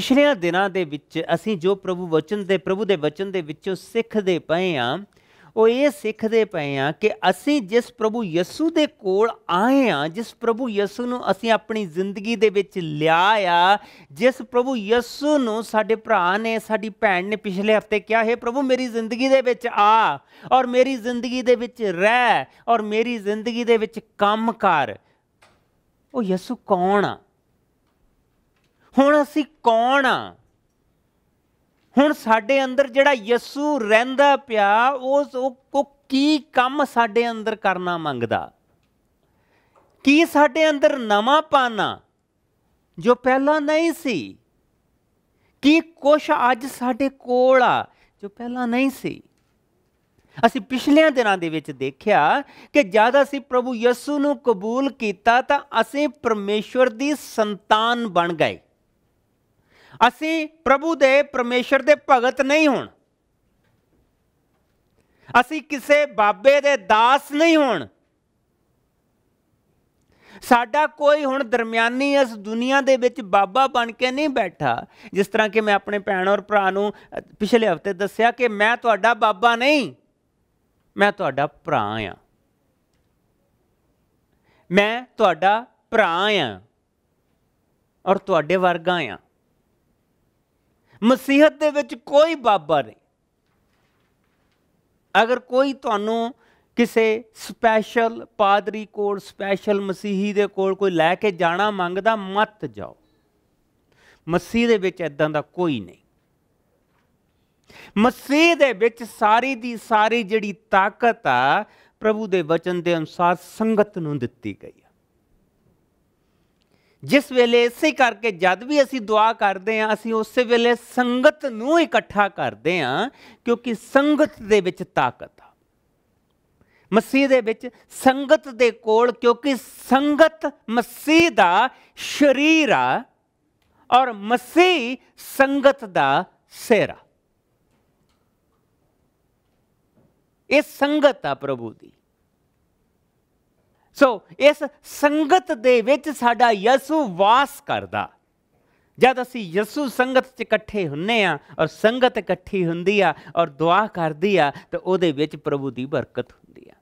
ਪਿਛਲੇ ਦਿਨਾਂ ਦੇ ਵਿੱਚ ਅਸੀਂ ਜੋ ਪ੍ਰਭੂ ਵਚਨ ਦੇ ਪ੍ਰਭੂ ਦੇ ਵਚਨ ਦੇ ਵਿੱਚੋਂ ਸਿੱਖਦੇ ਪਏ ਆ ਉਹ ਇਹ ਸਿੱਖਦੇ ਪਏ ਆ ਕਿ ਅਸੀਂ ਜਿਸ ਪ੍ਰਭੂ ਯਸੂ ਦੇ ਕੋਲ ਆਏ ਆ ਜਿਸ ਪ੍ਰਭੂ ਯਸੂ ਨੂੰ ਅਸੀਂ ਆਪਣੀ ਜ਼ਿੰਦਗੀ ਦੇ ਵਿੱਚ ਲਿਆ ਆ ਜਿਸ ਪ੍ਰਭੂ ਯਸੂ ਨੂੰ ਸਾਡੇ ਭਰਾ ਨੇ ਸਾਡੀ ਭੈਣ ਨੇ ਪਿਛਲੇ ਹਫਤੇ ਕਿਹਾ ਹੈ ਪ੍ਰਭੂ ਮੇਰੀ ਜ਼ਿੰਦਗੀ ਦੇ ਵਿੱਚ ਆ ਔਰ ਮੇਰੀ ਜ਼ਿੰਦਗੀ ਦੇ ਵਿੱਚ ਰਹਿ ਔਰ ਮੇਰੀ ਜ਼ਿੰਦਗੀ ਦੇ ਵਿੱਚ ਕੰਮ ਕਰ ਉਹ ਯਸੂ ਕੌਣ ਆ ਹੁਣ ਅਸੀਂ ਕੌਣ ਆ ਹੁਣ ਸਾਡੇ ਅੰਦਰ ਜਿਹੜਾ ਯਿਸੂ ਰਹਿੰਦਾ ਪਿਆ ਉਸ ਉਹ ਕੀ ਕੰਮ ਸਾਡੇ ਅੰਦਰ ਕਰਨਾ ਮੰਗਦਾ ਕੀ ਸਾਡੇ ਅੰਦਰ ਨਵਾਂ ਪਾਣਾ ਜੋ ਪਹਿਲਾਂ ਨਹੀਂ ਸੀ ਕੀ ਕੁਛ ਅੱਜ ਸਾਡੇ ਕੋਲ ਆ ਜੋ ਪਹਿਲਾਂ ਨਹੀਂ ਸੀ ਅਸੀਂ ਪਿਛਲੇ ਦਿਨਾਂ ਦੇ ਵਿੱਚ ਦੇਖਿਆ ਕਿ ਜਦ ਅਸੀਂ ਪ੍ਰਭੂ ਯਿਸੂ ਨੂੰ ਕਬੂਲ ਕੀਤਾ ਤਾਂ ਅਸੀਂ ਪਰਮੇਸ਼ਵਰ ਦੀ ਸੰਤਾਨ ਬਣ ਗਏ ਅਸੀਂ ਪ੍ਰਭੂ ਦੇ ਪਰਮੇਸ਼ਰ ਦੇ ਭਗਤ ਨਹੀਂ ਹੋਣ ਅਸੀਂ ਕਿਸੇ ਬਾਬੇ ਦੇ ਦਾਸ ਨਹੀਂ ਹੋਣ ਸਾਡਾ ਕੋਈ ਹੁਣ ਦਰਮਿਆਨੀ ਇਸ ਦੁਨੀਆ ਦੇ ਵਿੱਚ ਬਾਬਾ ਬਣ ਕੇ ਨਹੀਂ ਬੈਠਾ ਜਿਸ ਤਰ੍ਹਾਂ ਕਿ ਮੈਂ ਆਪਣੇ ਭੈਣ ਔਰ ਭਰਾ ਨੂੰ ਪਿਛਲੇ ਹਫਤੇ ਦੱਸਿਆ ਕਿ ਮੈਂ ਤੁਹਾਡਾ ਬਾਬਾ ਨਹੀਂ ਮੈਂ ਤੁਹਾਡਾ ਭਰਾ ਆ ਮੈਂ ਤੁਹਾਡਾ ਭਰਾ ਆ ਔਰ ਤੁਹਾਡੇ ਵਰਗਾ ਆ ਮਸੀਹਤ ਦੇ ਵਿੱਚ ਕੋਈ ਬਾਬਾ ਨਹੀਂ ਅਗਰ ਕੋਈ ਤੁਹਾਨੂੰ ਕਿਸੇ ਸਪੈਸ਼ਲ ਪਾਦਰੀ ਕੋਲ ਸਪੈਸ਼ਲ ਮਸੀਹੀ ਦੇ ਕੋਲ ਕੋਈ ਲੈ ਕੇ ਜਾਣਾ ਮੰਗਦਾ ਮਤ ਜਾਓ ਮਸੀਹ ਦੇ ਵਿੱਚ ਐਦਾਂ ਦਾ ਕੋਈ ਨਹੀਂ ਮਸੀਹ ਦੇ ਵਿੱਚ ਸਾਰੀ ਦੀ ਸਾਰੀ ਜਿਹੜੀ ਤਾਕਤ ਆ ਪ੍ਰਭੂ ਦੇ ਵਚਨ ਦੇ ਅਨੁਸਾਰ ਸੰਗਤ ਨੂੰ ਦਿੱਤੀ ਗਈ ਜਿਸ ਵੇਲੇ ਇਸੇ ਕਰਕੇ ਜਦ ਵੀ ਅਸੀਂ ਦੁਆ ਕਰਦੇ ਹਾਂ ਅਸੀਂ ਉਸੇ ਵੇਲੇ ਸੰਗਤ ਨੂੰ ਇਕੱਠਾ ਕਰਦੇ ਹਾਂ ਕਿਉਂਕਿ ਸੰਗਤ ਦੇ ਵਿੱਚ ਤਾਕਤ ਆ ਮਸੀਹ ਦੇ ਵਿੱਚ ਸੰਗਤ ਦੇ ਕੋਲ ਕਿਉਂਕਿ ਸੰਗਤ ਮਸੀਹ ਦਾ ਸ਼ਰੀਰ ਆ ਔਰ ਮਸੀਹ ਸੰਗਤ ਦਾ ਸਿਰ ਆ ਇਹ ਸੰਗਤ ਆ ਪ੍ਰਭੂ ਦੀ ਸੋ ਇਸ ਸੰਗਤ ਦੇ ਵਿੱਚ ਸਾਡਾ ਯਸੂ ਵਾਸ ਕਰਦਾ ਜਦ ਅਸੀਂ ਯਸੂ ਸੰਗਤ 'ਚ ਇਕੱਠੇ ਹੁੰਨੇ ਆ ਔਰ ਸੰਗਤ ਇਕੱਠੀ ਹੁੰਦੀ ਆ ਔਰ ਦੁਆ ਕਰਦੀ ਆ ਤੇ ਉਹਦੇ ਵਿੱਚ ਪ੍ਰਭੂ ਦੀ ਬਰਕਤ ਹੁੰਦੀ ਆ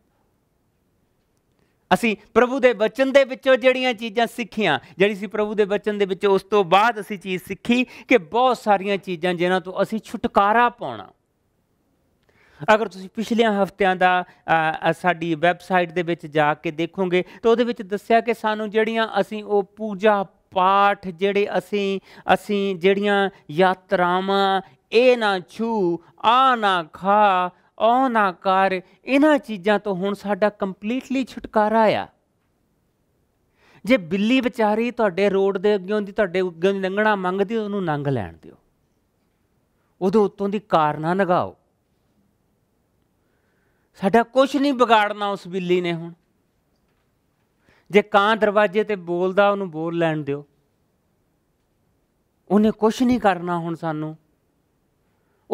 ਅਸੀਂ ਪ੍ਰਭੂ ਦੇ ਬਚਨ ਦੇ ਵਿੱਚੋਂ ਜਿਹੜੀਆਂ ਚੀਜ਼ਾਂ ਸਿੱਖੀਆਂ ਜਿਹੜੀ ਸੀ ਪ੍ਰਭੂ ਦੇ ਬਚਨ ਦੇ ਵਿੱਚ ਉਸ ਤੋਂ ਬਾਅਦ ਅਸੀਂ ਚੀਜ਼ ਸਿੱਖੀ ਕਿ ਬਹੁਤ ਸਾਰੀਆਂ ਚੀਜ਼ਾਂ ਜਿਨ੍ਹਾਂ ਤੋਂ ਅਸੀਂ ਛੁਟਕਾਰਾ ਪਾਉਣਾ ਅਗਰ ਤੁਸੀਂ ਪਿਛਲੇ ਹਫ਼ਤਿਆਂ ਦਾ ਸਾਡੀ ਵੈਬਸਾਈਟ ਦੇ ਵਿੱਚ ਜਾ ਕੇ ਦੇਖੋਗੇ ਤਾਂ ਉਹਦੇ ਵਿੱਚ ਦੱਸਿਆ ਕਿ ਸਾਨੂੰ ਜਿਹੜੀਆਂ ਅਸੀਂ ਉਹ ਪੂਜਾ ਪਾਠ ਜਿਹੜੇ ਅਸੀਂ ਅਸੀਂ ਜਿਹੜੀਆਂ ਯਾਤਰਾਵਾਂ ਇਹ ਨਾ ਛੂ ਆ ਨਾ ਖਾ ਉਹ ਨਾ ਕਰ ਇਹਨਾਂ ਚੀਜ਼ਾਂ ਤੋਂ ਹੁਣ ਸਾਡਾ ਕੰਪਲੀਟਲੀ ਛੁਟਕਾਰਾ ਆ ਜੇ ਬਿੱਲੀ ਵਿਚਾਰੀ ਤੁਹਾਡੇ ਰੋਡ ਦੇ ਅੱਗੇ ਹੁੰਦੀ ਤੁਹਾਡੇ ਅੱਗੇ ਲੰਘਣਾ ਮੰਗਦੀ ਉਹਨੂੰ ਨੰਗ ਲੈਣ ਦਿਓ ਉਦੋਂ ਉਤੋਂ ਦੀ ਕਾਰਨਾ ਨਗਾਓ ਸਾਡਾ ਕੁਝ ਨਹੀਂ ਵਿਗਾੜਨਾ ਉਸ ਬਿੱਲੀ ਨੇ ਹੁਣ ਜੇ ਕਾਂ ਦਰਵਾਜ਼ੇ ਤੇ ਬੋਲਦਾ ਉਹਨੂੰ ਬੋਲ ਲੈਣ ਦਿਓ ਉਹਨੇ ਕੁਝ ਨਹੀਂ ਕਰਨਾ ਹੁਣ ਸਾਨੂੰ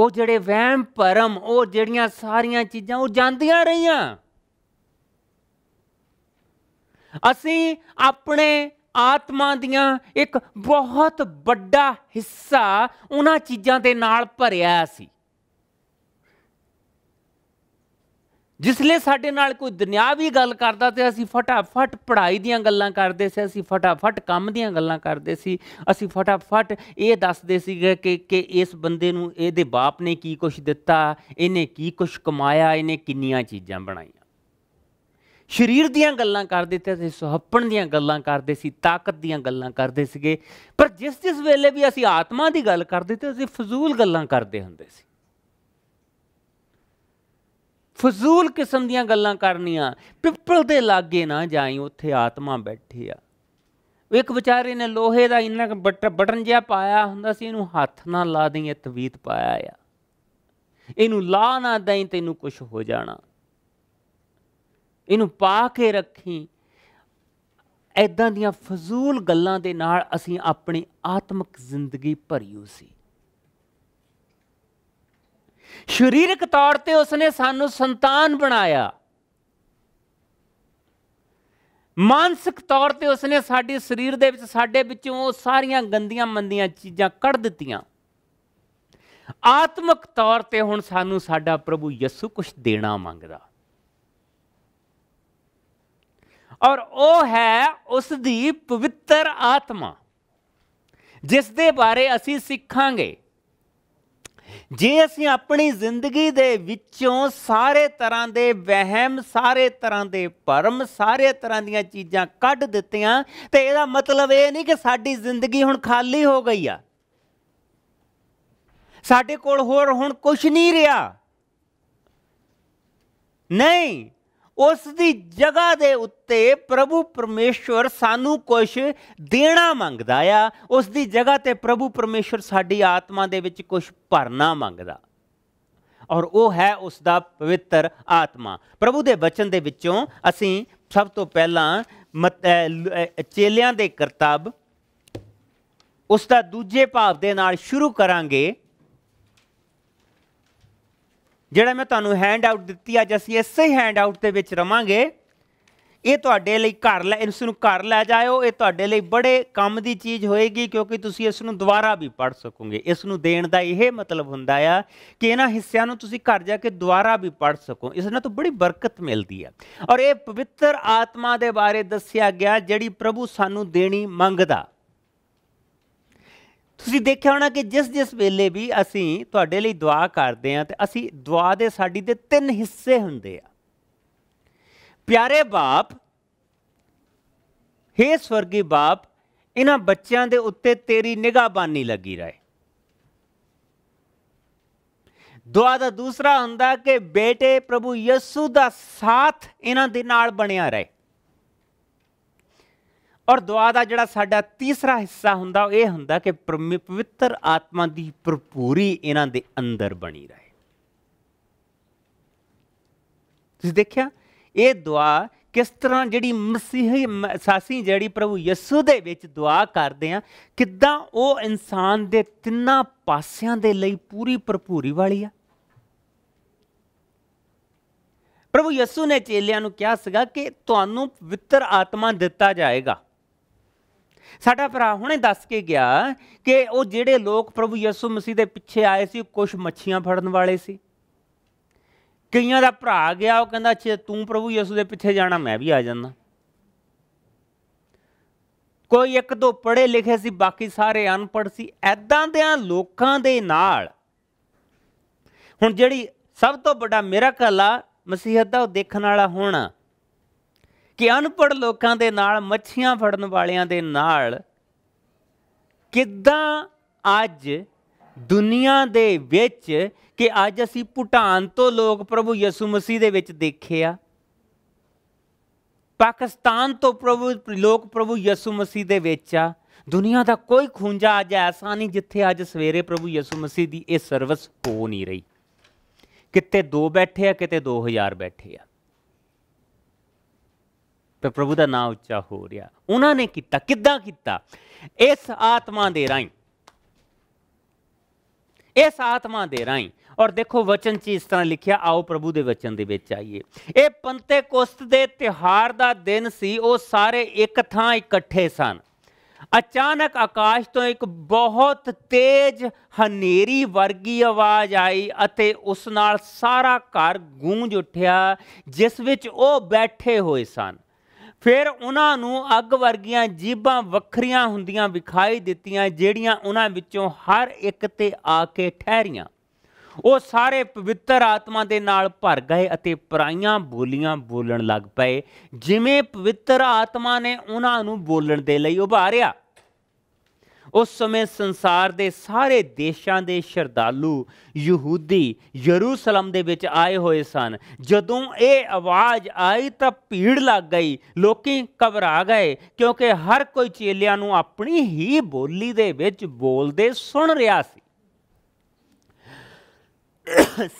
ਉਹ ਜਿਹੜੇ ਵਹਿਮ ਭਰਮ ਉਹ ਜਿਹੜੀਆਂ ਸਾਰੀਆਂ ਚੀਜ਼ਾਂ ਉਹ ਜਾਂਦੀਆਂ ਰਹੀਆਂ ਅਸੀਂ ਆਪਣੇ ਆਤਮਾ ਦੀਆਂ ਇੱਕ ਬਹੁਤ ਵੱਡਾ ਹਿੱਸਾ ਉਹਨਾਂ ਚੀਜ਼ਾਂ ਦੇ ਨਾਲ ਭਰਿਆ ਸੀ ਜਿਸ ਲਈ ਸਾਡੇ ਨਾਲ ਕੋਈ ਦੁਨਿਆਵੀ ਗੱਲ ਕਰਦਾ ਤੇ ਅਸੀਂ ਫਟਾਫਟ ਪੜ੍ਹਾਈ ਦੀਆਂ ਗੱਲਾਂ ਕਰਦੇ ਸੀ ਅਸੀਂ ਫਟਾਫਟ ਕੰਮ ਦੀਆਂ ਗੱਲਾਂ ਕਰਦੇ ਸੀ ਅਸੀਂ ਫਟਾਫਟ ਇਹ ਦੱਸਦੇ ਸੀਗੇ ਕਿ ਕਿ ਇਸ ਬੰਦੇ ਨੂੰ ਇਹਦੇ ਬਾਪ ਨੇ ਕੀ ਕੁਝ ਦਿੱਤਾ ਇਹਨੇ ਕੀ ਕੁਝ ਕਮਾਇਆ ਇਹਨੇ ਕਿੰਨੀਆਂ ਚੀਜ਼ਾਂ ਬਣਾਈਆਂ ਸਰੀਰ ਦੀਆਂ ਗੱਲਾਂ ਕਰਦੇ ਤੇ ਅਸੀਂ ਸੁਹੱਪਣ ਦੀਆਂ ਗੱਲਾਂ ਕਰਦੇ ਸੀ ਤਾਕਤ ਦੀਆਂ ਗੱਲਾਂ ਕਰਦੇ ਸੀਗੇ ਪਰ ਜਿਸ ਜਿਸ ਵੇਲੇ ਵੀ ਅਸੀਂ ਆਤਮਾ ਦੀ ਗੱਲ ਕਰਦੇ ਤੇ ਅਸੀਂ ਫਜ਼ੂਲ ਗੱਲਾਂ ਕਰਦੇ ਹੁੰਦੇ ਸੀ ਫਜ਼ੂਲ ਕਿਸਮ ਦੀਆਂ ਗੱਲਾਂ ਕਰਨੀਆਂ ਪਿੱਪਲ ਦੇ ਲਾਗੇ ਨਾ ਜਾਈ ਉੱਥੇ ਆਤਮਾ ਬੈਠੀ ਆ ਇੱਕ ਵਿਚਾਰੇ ਨੇ ਲੋਹੇ ਦਾ ਇੰਨਾ ਬਟਨ ਜਿਹਾ ਪਾਇਆ ਹੁੰਦਾ ਸੀ ਇਹਨੂੰ ਹੱਥ ਨਾ ਲਾ ਦੇਈ ਇਹ ਤਵੀਤ ਪਾਇਆ ਆ ਇਹਨੂੰ ਲਾ ਨਾ ਦੇਈ ਤੈਨੂੰ ਕੁਝ ਹੋ ਜਾਣਾ ਇਹਨੂੰ ਪਾ ਕੇ ਰੱਖੀ ਐਦਾਂ ਦੀਆਂ ਫਜ਼ੂਲ ਗੱਲਾਂ ਦੇ ਨਾਲ ਅਸੀਂ ਆਪਣੀ ਆਤਮਿਕ ਜ਼ਿੰਦਗੀ ਭਰੀ ਹੋਈ ਸੀ ਸਰੀਰਕ ਤੌਰ ਤੇ ਉਸਨੇ ਸਾਨੂੰ ਸੰਤਾਨ ਬਣਾਇਆ ਮਾਨਸਿਕ ਤੌਰ ਤੇ ਉਸਨੇ ਸਾਡੇ ਸਰੀਰ ਦੇ ਵਿੱਚ ਸਾਡੇ ਵਿੱਚੋਂ ਉਹ ਸਾਰੀਆਂ ਗੰਦੀਆਂ ਮੰਦੀਆਂ ਚੀਜ਼ਾਂ ਕੱਢ ਦਿੱਤੀਆਂ ਆਤਮਿਕ ਤੌਰ ਤੇ ਹੁਣ ਸਾਨੂੰ ਸਾਡਾ ਪ੍ਰਭੂ ਯਿਸੂ ਕੁਝ ਦੇਣਾ ਮੰਗਦਾ ਔਰ ਉਹ ਹੈ ਉਸ ਦੀ ਪਵਿੱਤਰ ਆਤਮਾ ਜਿਸ ਦੇ ਬਾਰੇ ਅਸੀਂ ਸਿੱਖਾਂਗੇ ਜੇ ਅਸੀਂ ਆਪਣੀ ਜ਼ਿੰਦਗੀ ਦੇ ਵਿੱਚੋਂ ਸਾਰੇ ਤਰ੍ਹਾਂ ਦੇ ਵਹਿਮ ਸਾਰੇ ਤਰ੍ਹਾਂ ਦੇ ਭਰਮ ਸਾਰੇ ਤਰ੍ਹਾਂ ਦੀਆਂ ਚੀਜ਼ਾਂ ਕੱਢ ਦਿੱਤੀਆਂ ਤੇ ਇਹਦਾ ਮਤਲਬ ਇਹ ਨਹੀਂ ਕਿ ਸਾਡੀ ਜ਼ਿੰਦਗੀ ਹੁਣ ਖਾਲੀ ਹੋ ਗਈ ਆ ਸਾਡੇ ਕੋਲ ਹੋਰ ਹੁਣ ਕੁਝ ਨਹੀਂ ਰਿਹਾ ਨਹੀਂ ਉਸ ਦੀ ਜਗ੍ਹਾ ਦੇ ਉੱਤੇ ਪ੍ਰਭੂ ਪਰਮੇਸ਼ਵਰ ਸਾਨੂੰ ਕੁਝ ਦੇਣਾ ਮੰਗਦਾ ਆ ਉਸ ਦੀ ਜਗ੍ਹਾ ਤੇ ਪ੍ਰਭੂ ਪਰਮੇਸ਼ਵਰ ਸਾਡੀ ਆਤਮਾ ਦੇ ਵਿੱਚ ਕੁਝ ਭਰਨਾ ਮੰਗਦਾ ਔਰ ਉਹ ਹੈ ਉਸ ਦਾ ਪਵਿੱਤਰ ਆਤਮਾ ਪ੍ਰਭੂ ਦੇ ਬਚਨ ਦੇ ਵਿੱਚੋਂ ਅਸੀਂ ਸਭ ਤੋਂ ਪਹਿਲਾਂ ਚੇਲਿਆਂ ਦੇ ਕਰਤੱਵ ਉਸ ਦਾ ਦੂਜੇ ਭਾਗ ਦੇ ਨਾਲ ਸ਼ੁਰੂ ਕਰਾਂਗੇ ਜਿਹੜਾ ਮੈਂ ਤੁਹਾਨੂੰ ਹੈਂਡ ਆਊਟ ਦਿੱਤੀ ਅੱਜ ਅਸੀਂ ਇਸੇ ਹੈਂਡ ਆਊਟ ਦੇ ਵਿੱਚ ਰਵਾਂਗੇ ਇਹ ਤੁਹਾਡੇ ਲਈ ਘਰ ਲੈ ਇਸ ਨੂੰ ਘਰ ਲੈ ਜਾਇਓ ਇਹ ਤੁਹਾਡੇ ਲਈ ਬੜੇ ਕੰਮ ਦੀ ਚੀਜ਼ ਹੋਏਗੀ ਕਿਉਂਕਿ ਤੁਸੀਂ ਇਸ ਨੂੰ ਦੁਬਾਰਾ ਵੀ ਪੜ੍ਹ ਸਕੋਗੇ ਇਸ ਨੂੰ ਦੇਣ ਦਾ ਇਹ ਮਤਲਬ ਹੁੰਦਾ ਆ ਕਿ ਇਹਨਾਂ ਹਿੱਸਿਆਂ ਨੂੰ ਤੁਸੀਂ ਘਰ ਜਾ ਕੇ ਦੁਬਾਰਾ ਵੀ ਪੜ੍ਹ ਸਕੋ ਇਸ ਨਾਲ ਤਾਂ ਬੜੀ ਬਰਕਤ ਮਿਲਦੀ ਆ ਔਰ ਇਹ ਪਵਿੱਤਰ ਆਤਮਾ ਦੇ ਬਾਰੇ ਦੱਸਿਆ ਗਿਆ ਜਿਹੜੀ ਪ੍ਰਭੂ ਸਾਨੂੰ ਦੇਣੀ ਮੰਗਦਾ ਤੁਸੀਂ ਦੇਖਿਆ ਹੋਣਾ ਕਿ ਜਿਸ ਜਿਸ ਵੇਲੇ ਵੀ ਅਸੀਂ ਤੁਹਾਡੇ ਲਈ ਦੁਆ ਕਰਦੇ ਹਾਂ ਤੇ ਅਸੀਂ ਦੁਆ ਦੇ ਸਾਡੀ ਦੇ ਤਿੰਨ ਹਿੱਸੇ ਹੁੰਦੇ ਆ ਪਿਆਰੇ ਬਾਪ हे ਸਵਰਗੀ ਬਾਪ ਇਹਨਾਂ ਬੱਚਿਆਂ ਦੇ ਉੱਤੇ ਤੇਰੀ ਨਿਗਾਹਬਾਨੀ ਲੱਗੀ ਰਹੇ ਦੁਆ ਦਾ ਦੂਸਰਾ ਹੁੰਦਾ ਕਿ ਬੇਟੇ ਪ੍ਰਭੂ ਯਿਸੂ ਦਾ ਸਾਥ ਇਹਨਾਂ ਦੇ ਨਾਲ ਬਣਿਆ ਰਹੇ ਔਰ ਦੁਆ ਦਾ ਜਿਹੜਾ ਸਾਡਾ ਤੀਸਰਾ ਹਿੱਸਾ ਹੁੰਦਾ ਇਹ ਹੁੰਦਾ ਕਿ ਪਵਿੱਤਰ ਆਤਮਾ ਦੀ ਭਰਪੂਰੀ ਇਹਨਾਂ ਦੇ ਅੰਦਰ ਬਣੀ ਰਹੇ ਤੁਸੀਂ ਦੇਖਿਆ ਇਹ ਦੁਆ ਕਿਸ ਤਰ੍ਹਾਂ ਜਿਹੜੀ ਮਸੀਹੀ ਸਾਸੀ ਜਿਹੜੀ ਪ੍ਰਭੂ ਯਿਸੂ ਦੇ ਵਿੱਚ ਦੁਆ ਕਰਦੇ ਆ ਕਿੱਦਾਂ ਉਹ ਇਨਸਾਨ ਦੇ ਤਿੰਨਾਂ ਪਾਸਿਆਂ ਦੇ ਲਈ ਪੂਰੀ ਭਰਪੂਰੀ ਵਾਲੀ ਆ ਪ੍ਰਭੂ ਯਿਸੂ ਨੇ ਚੇਲਿਆਂ ਨੂੰ ਕਿਹਾ ਸੀਗਾ ਕਿ ਤੁਹਾਨੂੰ ਪਵਿੱਤਰ ਆਤਮਾ ਦਿੱਤਾ ਜਾਏਗਾ ਸਾਡਾ ਭਰਾ ਹੁਣੇ ਦੱਸ ਕੇ ਗਿਆ ਕਿ ਉਹ ਜਿਹੜੇ ਲੋਕ ਪ੍ਰਭੂ ਯਿਸੂ ਮਸੀਹ ਦੇ ਪਿੱਛੇ ਆਏ ਸੀ ਕੁਝ ਮੱਛੀਆਂ ਫੜਨ ਵਾਲੇ ਸੀ ਕਈਆਂ ਦਾ ਭਰਾ ਗਿਆ ਉਹ ਕਹਿੰਦਾ ਛੇ ਤੂੰ ਪ੍ਰਭੂ ਯਿਸੂ ਦੇ ਪਿੱਛੇ ਜਾਣਾ ਮੈਂ ਵੀ ਆ ਜਾਂਦਾ ਕੋਈ ਇੱਕ ਦੋ ਪੜ੍ਹੇ ਲਿਖੇ ਸੀ ਬਾਕੀ ਸਾਰੇ ਅਨਪੜ੍ਹ ਸੀ ਐਦਾਂ ਦੇ ਲੋਕਾਂ ਦੇ ਨਾਲ ਹੁਣ ਜਿਹੜੀ ਸਭ ਤੋਂ ਵੱਡਾ ਮਿਰਾਕਲ ਆ ਮਸੀਹਤ ਦਾ ਉਹ ਦੇਖਣ ਵਾਲਾ ਹੋਣਾ ਕਿ ਅਨਪੜ੍ਹ ਲੋਕਾਂ ਦੇ ਨਾਲ ਮੱਛੀਆਂ ਫੜਨ ਵਾਲਿਆਂ ਦੇ ਨਾਲ ਕਿੱਦਾਂ ਅੱਜ ਦੁਨੀਆ ਦੇ ਵਿੱਚ ਕਿ ਅੱਜ ਅਸੀਂ ਭੂਟਾਨ ਤੋਂ ਲੋਕ ਪ੍ਰਭੂ ਯਿਸੂ ਮਸੀਹ ਦੇ ਵਿੱਚ ਦੇਖਿਆ ਪਾਕਿਸਤਾਨ ਤੋਂ ਪ੍ਰਭੂ ਲੋਕ ਪ੍ਰਭੂ ਯਿਸੂ ਮਸੀਹ ਦੇ ਵਿੱਚ ਆ ਦੁਨੀਆ ਦਾ ਕੋਈ ਖੁੰਝਾ ਅੱਜ ਐਸਾ ਨਹੀਂ ਜਿੱਥੇ ਅੱਜ ਸਵੇਰੇ ਪ੍ਰਭੂ ਯਿਸੂ ਮਸੀਹ ਦੀ ਇਹ ਸਰਵਿਸ ਹੋ ਨਹੀਂ ਰਹੀ ਕਿਤੇ 2 ਬੈਠੇ ਆ ਕਿਤੇ 2000 ਬੈਠੇ ਆ ਤੇ ਪ੍ਰਭੂ ਦਾ ਨਾਮ ਉੱਚਾ ਹੋ ਰਿਹਾ ਉਹਨਾਂ ਨੇ ਕੀਤਾ ਕਿੱਦਾਂ ਕੀਤਾ ਇਸ ਆਤਮਾ ਦੇ ਰਾਹੀਂ ਇਸ ਆਤਮਾ ਦੇ ਰਾਹੀਂ ਔਰ ਦੇਖੋ ਵਚਨ ਚ ਇਸ ਤਰ੍ਹਾਂ ਲਿਖਿਆ ਆਓ ਪ੍ਰਭੂ ਦੇ ਵਚਨ ਦੇ ਵਿੱਚ ਆਈਏ ਇਹ ਪੰਤੇਕੋਸਤ ਦੇ ਤਿਹਾਰ ਦਾ ਦਿਨ ਸੀ ਉਹ ਸਾਰੇ ਇੱਕ ਥਾਂ ਇਕੱਠੇ ਸਨ ਅਚਾਨਕ ਆਕਾਸ਼ ਤੋਂ ਇੱਕ ਬਹੁਤ ਤੇਜ਼ ਹਨੇਰੀ ਵਰਗੀ ਆਵਾਜ਼ ਆਈ ਅਤੇ ਉਸ ਨਾਲ ਸਾਰਾ ਘਰ ਗੂੰਜ ਉੱਠਿਆ ਜਿਸ ਵਿੱਚ ਉਹ ਬੈਠੇ ਹੋਏ ਸਨ ਫਿਰ ਉਹਨਾਂ ਨੂੰ ਅੱਗ ਵਰਗੀਆਂ ਜੀਬਾਂ ਵੱਖਰੀਆਂ ਹੁੰਦੀਆਂ ਵਿਖਾਈ ਦਿੱਤੀਆਂ ਜਿਹੜੀਆਂ ਉਹਨਾਂ ਵਿੱਚੋਂ ਹਰ ਇੱਕ ਤੇ ਆ ਕੇ ਠਹਿਰੀਆਂ ਉਹ ਸਾਰੇ ਪਵਿੱਤਰ ਆਤਮਾ ਦੇ ਨਾਲ ਭਰ ਗਏ ਅਤੇ ਪਰਾਈਆਂ ਬੋਲੀਆਂ ਬੋਲਣ ਲੱਗ ਪਏ ਜਿਵੇਂ ਪਵਿੱਤਰ ਆਤਮਾ ਨੇ ਉਹਨਾਂ ਨੂੰ ਬੋਲਣ ਦੇ ਲਈ ਉਭਾਰਿਆ ਉਸ ਸਮੇਂ ਸੰਸਾਰ ਦੇ ਸਾਰੇ ਦੇਸ਼ਾਂ ਦੇ ਸ਼ਰਧਾਲੂ ਯਹੂਦੀ ਯਰੂਸ਼ਲਮ ਦੇ ਵਿੱਚ ਆਏ ਹੋਏ ਸਨ ਜਦੋਂ ਇਹ ਆਵਾਜ਼ ਆਈ ਤਾਂ ਭੀੜ ਲੱਗ ਗਈ ਲੋਕੀ ਘਬਰਾ ਗਏ ਕਿਉਂਕਿ ਹਰ ਕੋਈ ਚੇਲਿਆਂ ਨੂੰ ਆਪਣੀ ਹੀ ਬੋਲੀ ਦੇ ਵਿੱਚ ਬੋਲਦੇ ਸੁਣ ਰਿਹਾ ਸੀ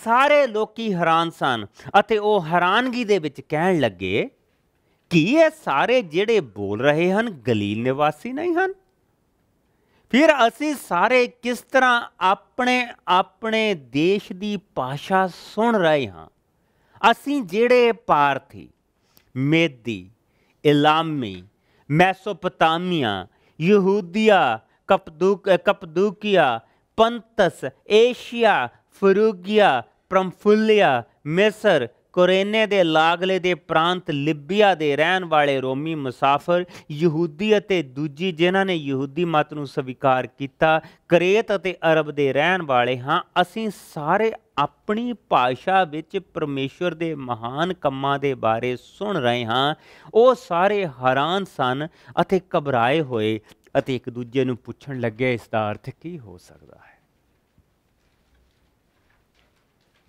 ਸਾਰੇ ਲੋਕੀ ਹੈਰਾਨ ਸਨ ਅਤੇ ਉਹ ਹੈਰਾਨਗੀ ਦੇ ਵਿੱਚ ਕਹਿਣ ਲੱਗੇ ਕਿ ਇਹ ਸਾਰੇ ਜਿਹੜੇ ਬੋਲ ਰਹੇ ਹਨ ਗਲੀਲ ਨਿਵਾਸੀ ਨਹੀਂ ਹਨ ਫਿਰ ਅਸੀਂ ਸਾਰੇ ਕਿਸ ਤਰ੍ਹਾਂ ਆਪਣੇ ਆਪਣੇ ਦੇਸ਼ ਦੀ ਭਾਸ਼ਾ ਸੁਣ ਰਹੇ ਹਾਂ ਅਸੀਂ ਜਿਹੜੇ ਪਾਰਥੀ ਮੇਦੀ ਇਲਾਮੀ ਮੈਸੋਪੋਟਾਮੀਆ ਯਹੂਦੀਆ ਕਪਦੂਕ ਕਪਦੂਕੀਆ ਪੰਤਸ ਏਸ਼ੀਆ ਫਰੂਗੀਆ ਪ੍ਰਮਫੁਲਿਆ ਮਿਸਰ ਕੋਰੇਨੇ ਦੇ ਲਾਗਲੇ ਦੇ ਪ੍ਰਾਂਤ ਲਿਬੀਆ ਦੇ ਰਹਿਣ ਵਾਲੇ ਰੋਮੀ ਮੁਸਾਫਰ ਯਹੂਦੀ ਅਤੇ ਦੂਜੀ ਜਿਨ੍ਹਾਂ ਨੇ ਯਹੂਦੀ ਮਤ ਨੂੰ ਸਵੀਕਾਰ ਕੀਤਾ ਕਰੇਤ ਅਤੇ ਅਰਬ ਦੇ ਰਹਿਣ ਵਾਲੇ ਹਾਂ ਅਸੀਂ ਸਾਰੇ ਆਪਣੀ ਭਾਸ਼ਾ ਵਿੱਚ ਪਰਮੇਸ਼ਵਰ ਦੇ ਮਹਾਨ ਕੰਮਾਂ ਦੇ ਬਾਰੇ ਸੁਣ ਰਹੇ ਹਾਂ ਉਹ ਸਾਰੇ ਹੈਰਾਨ ਸਨ ਅਤੇ ਘਬਰਾਏ ਹੋਏ ਅਤੇ ਇੱਕ ਦੂਜੇ ਨੂੰ ਪੁੱਛਣ ਲੱਗੇ ਇਸ ਦਾ ਅਰਥ ਕੀ ਹੋ ਸਕਦਾ ਹੈ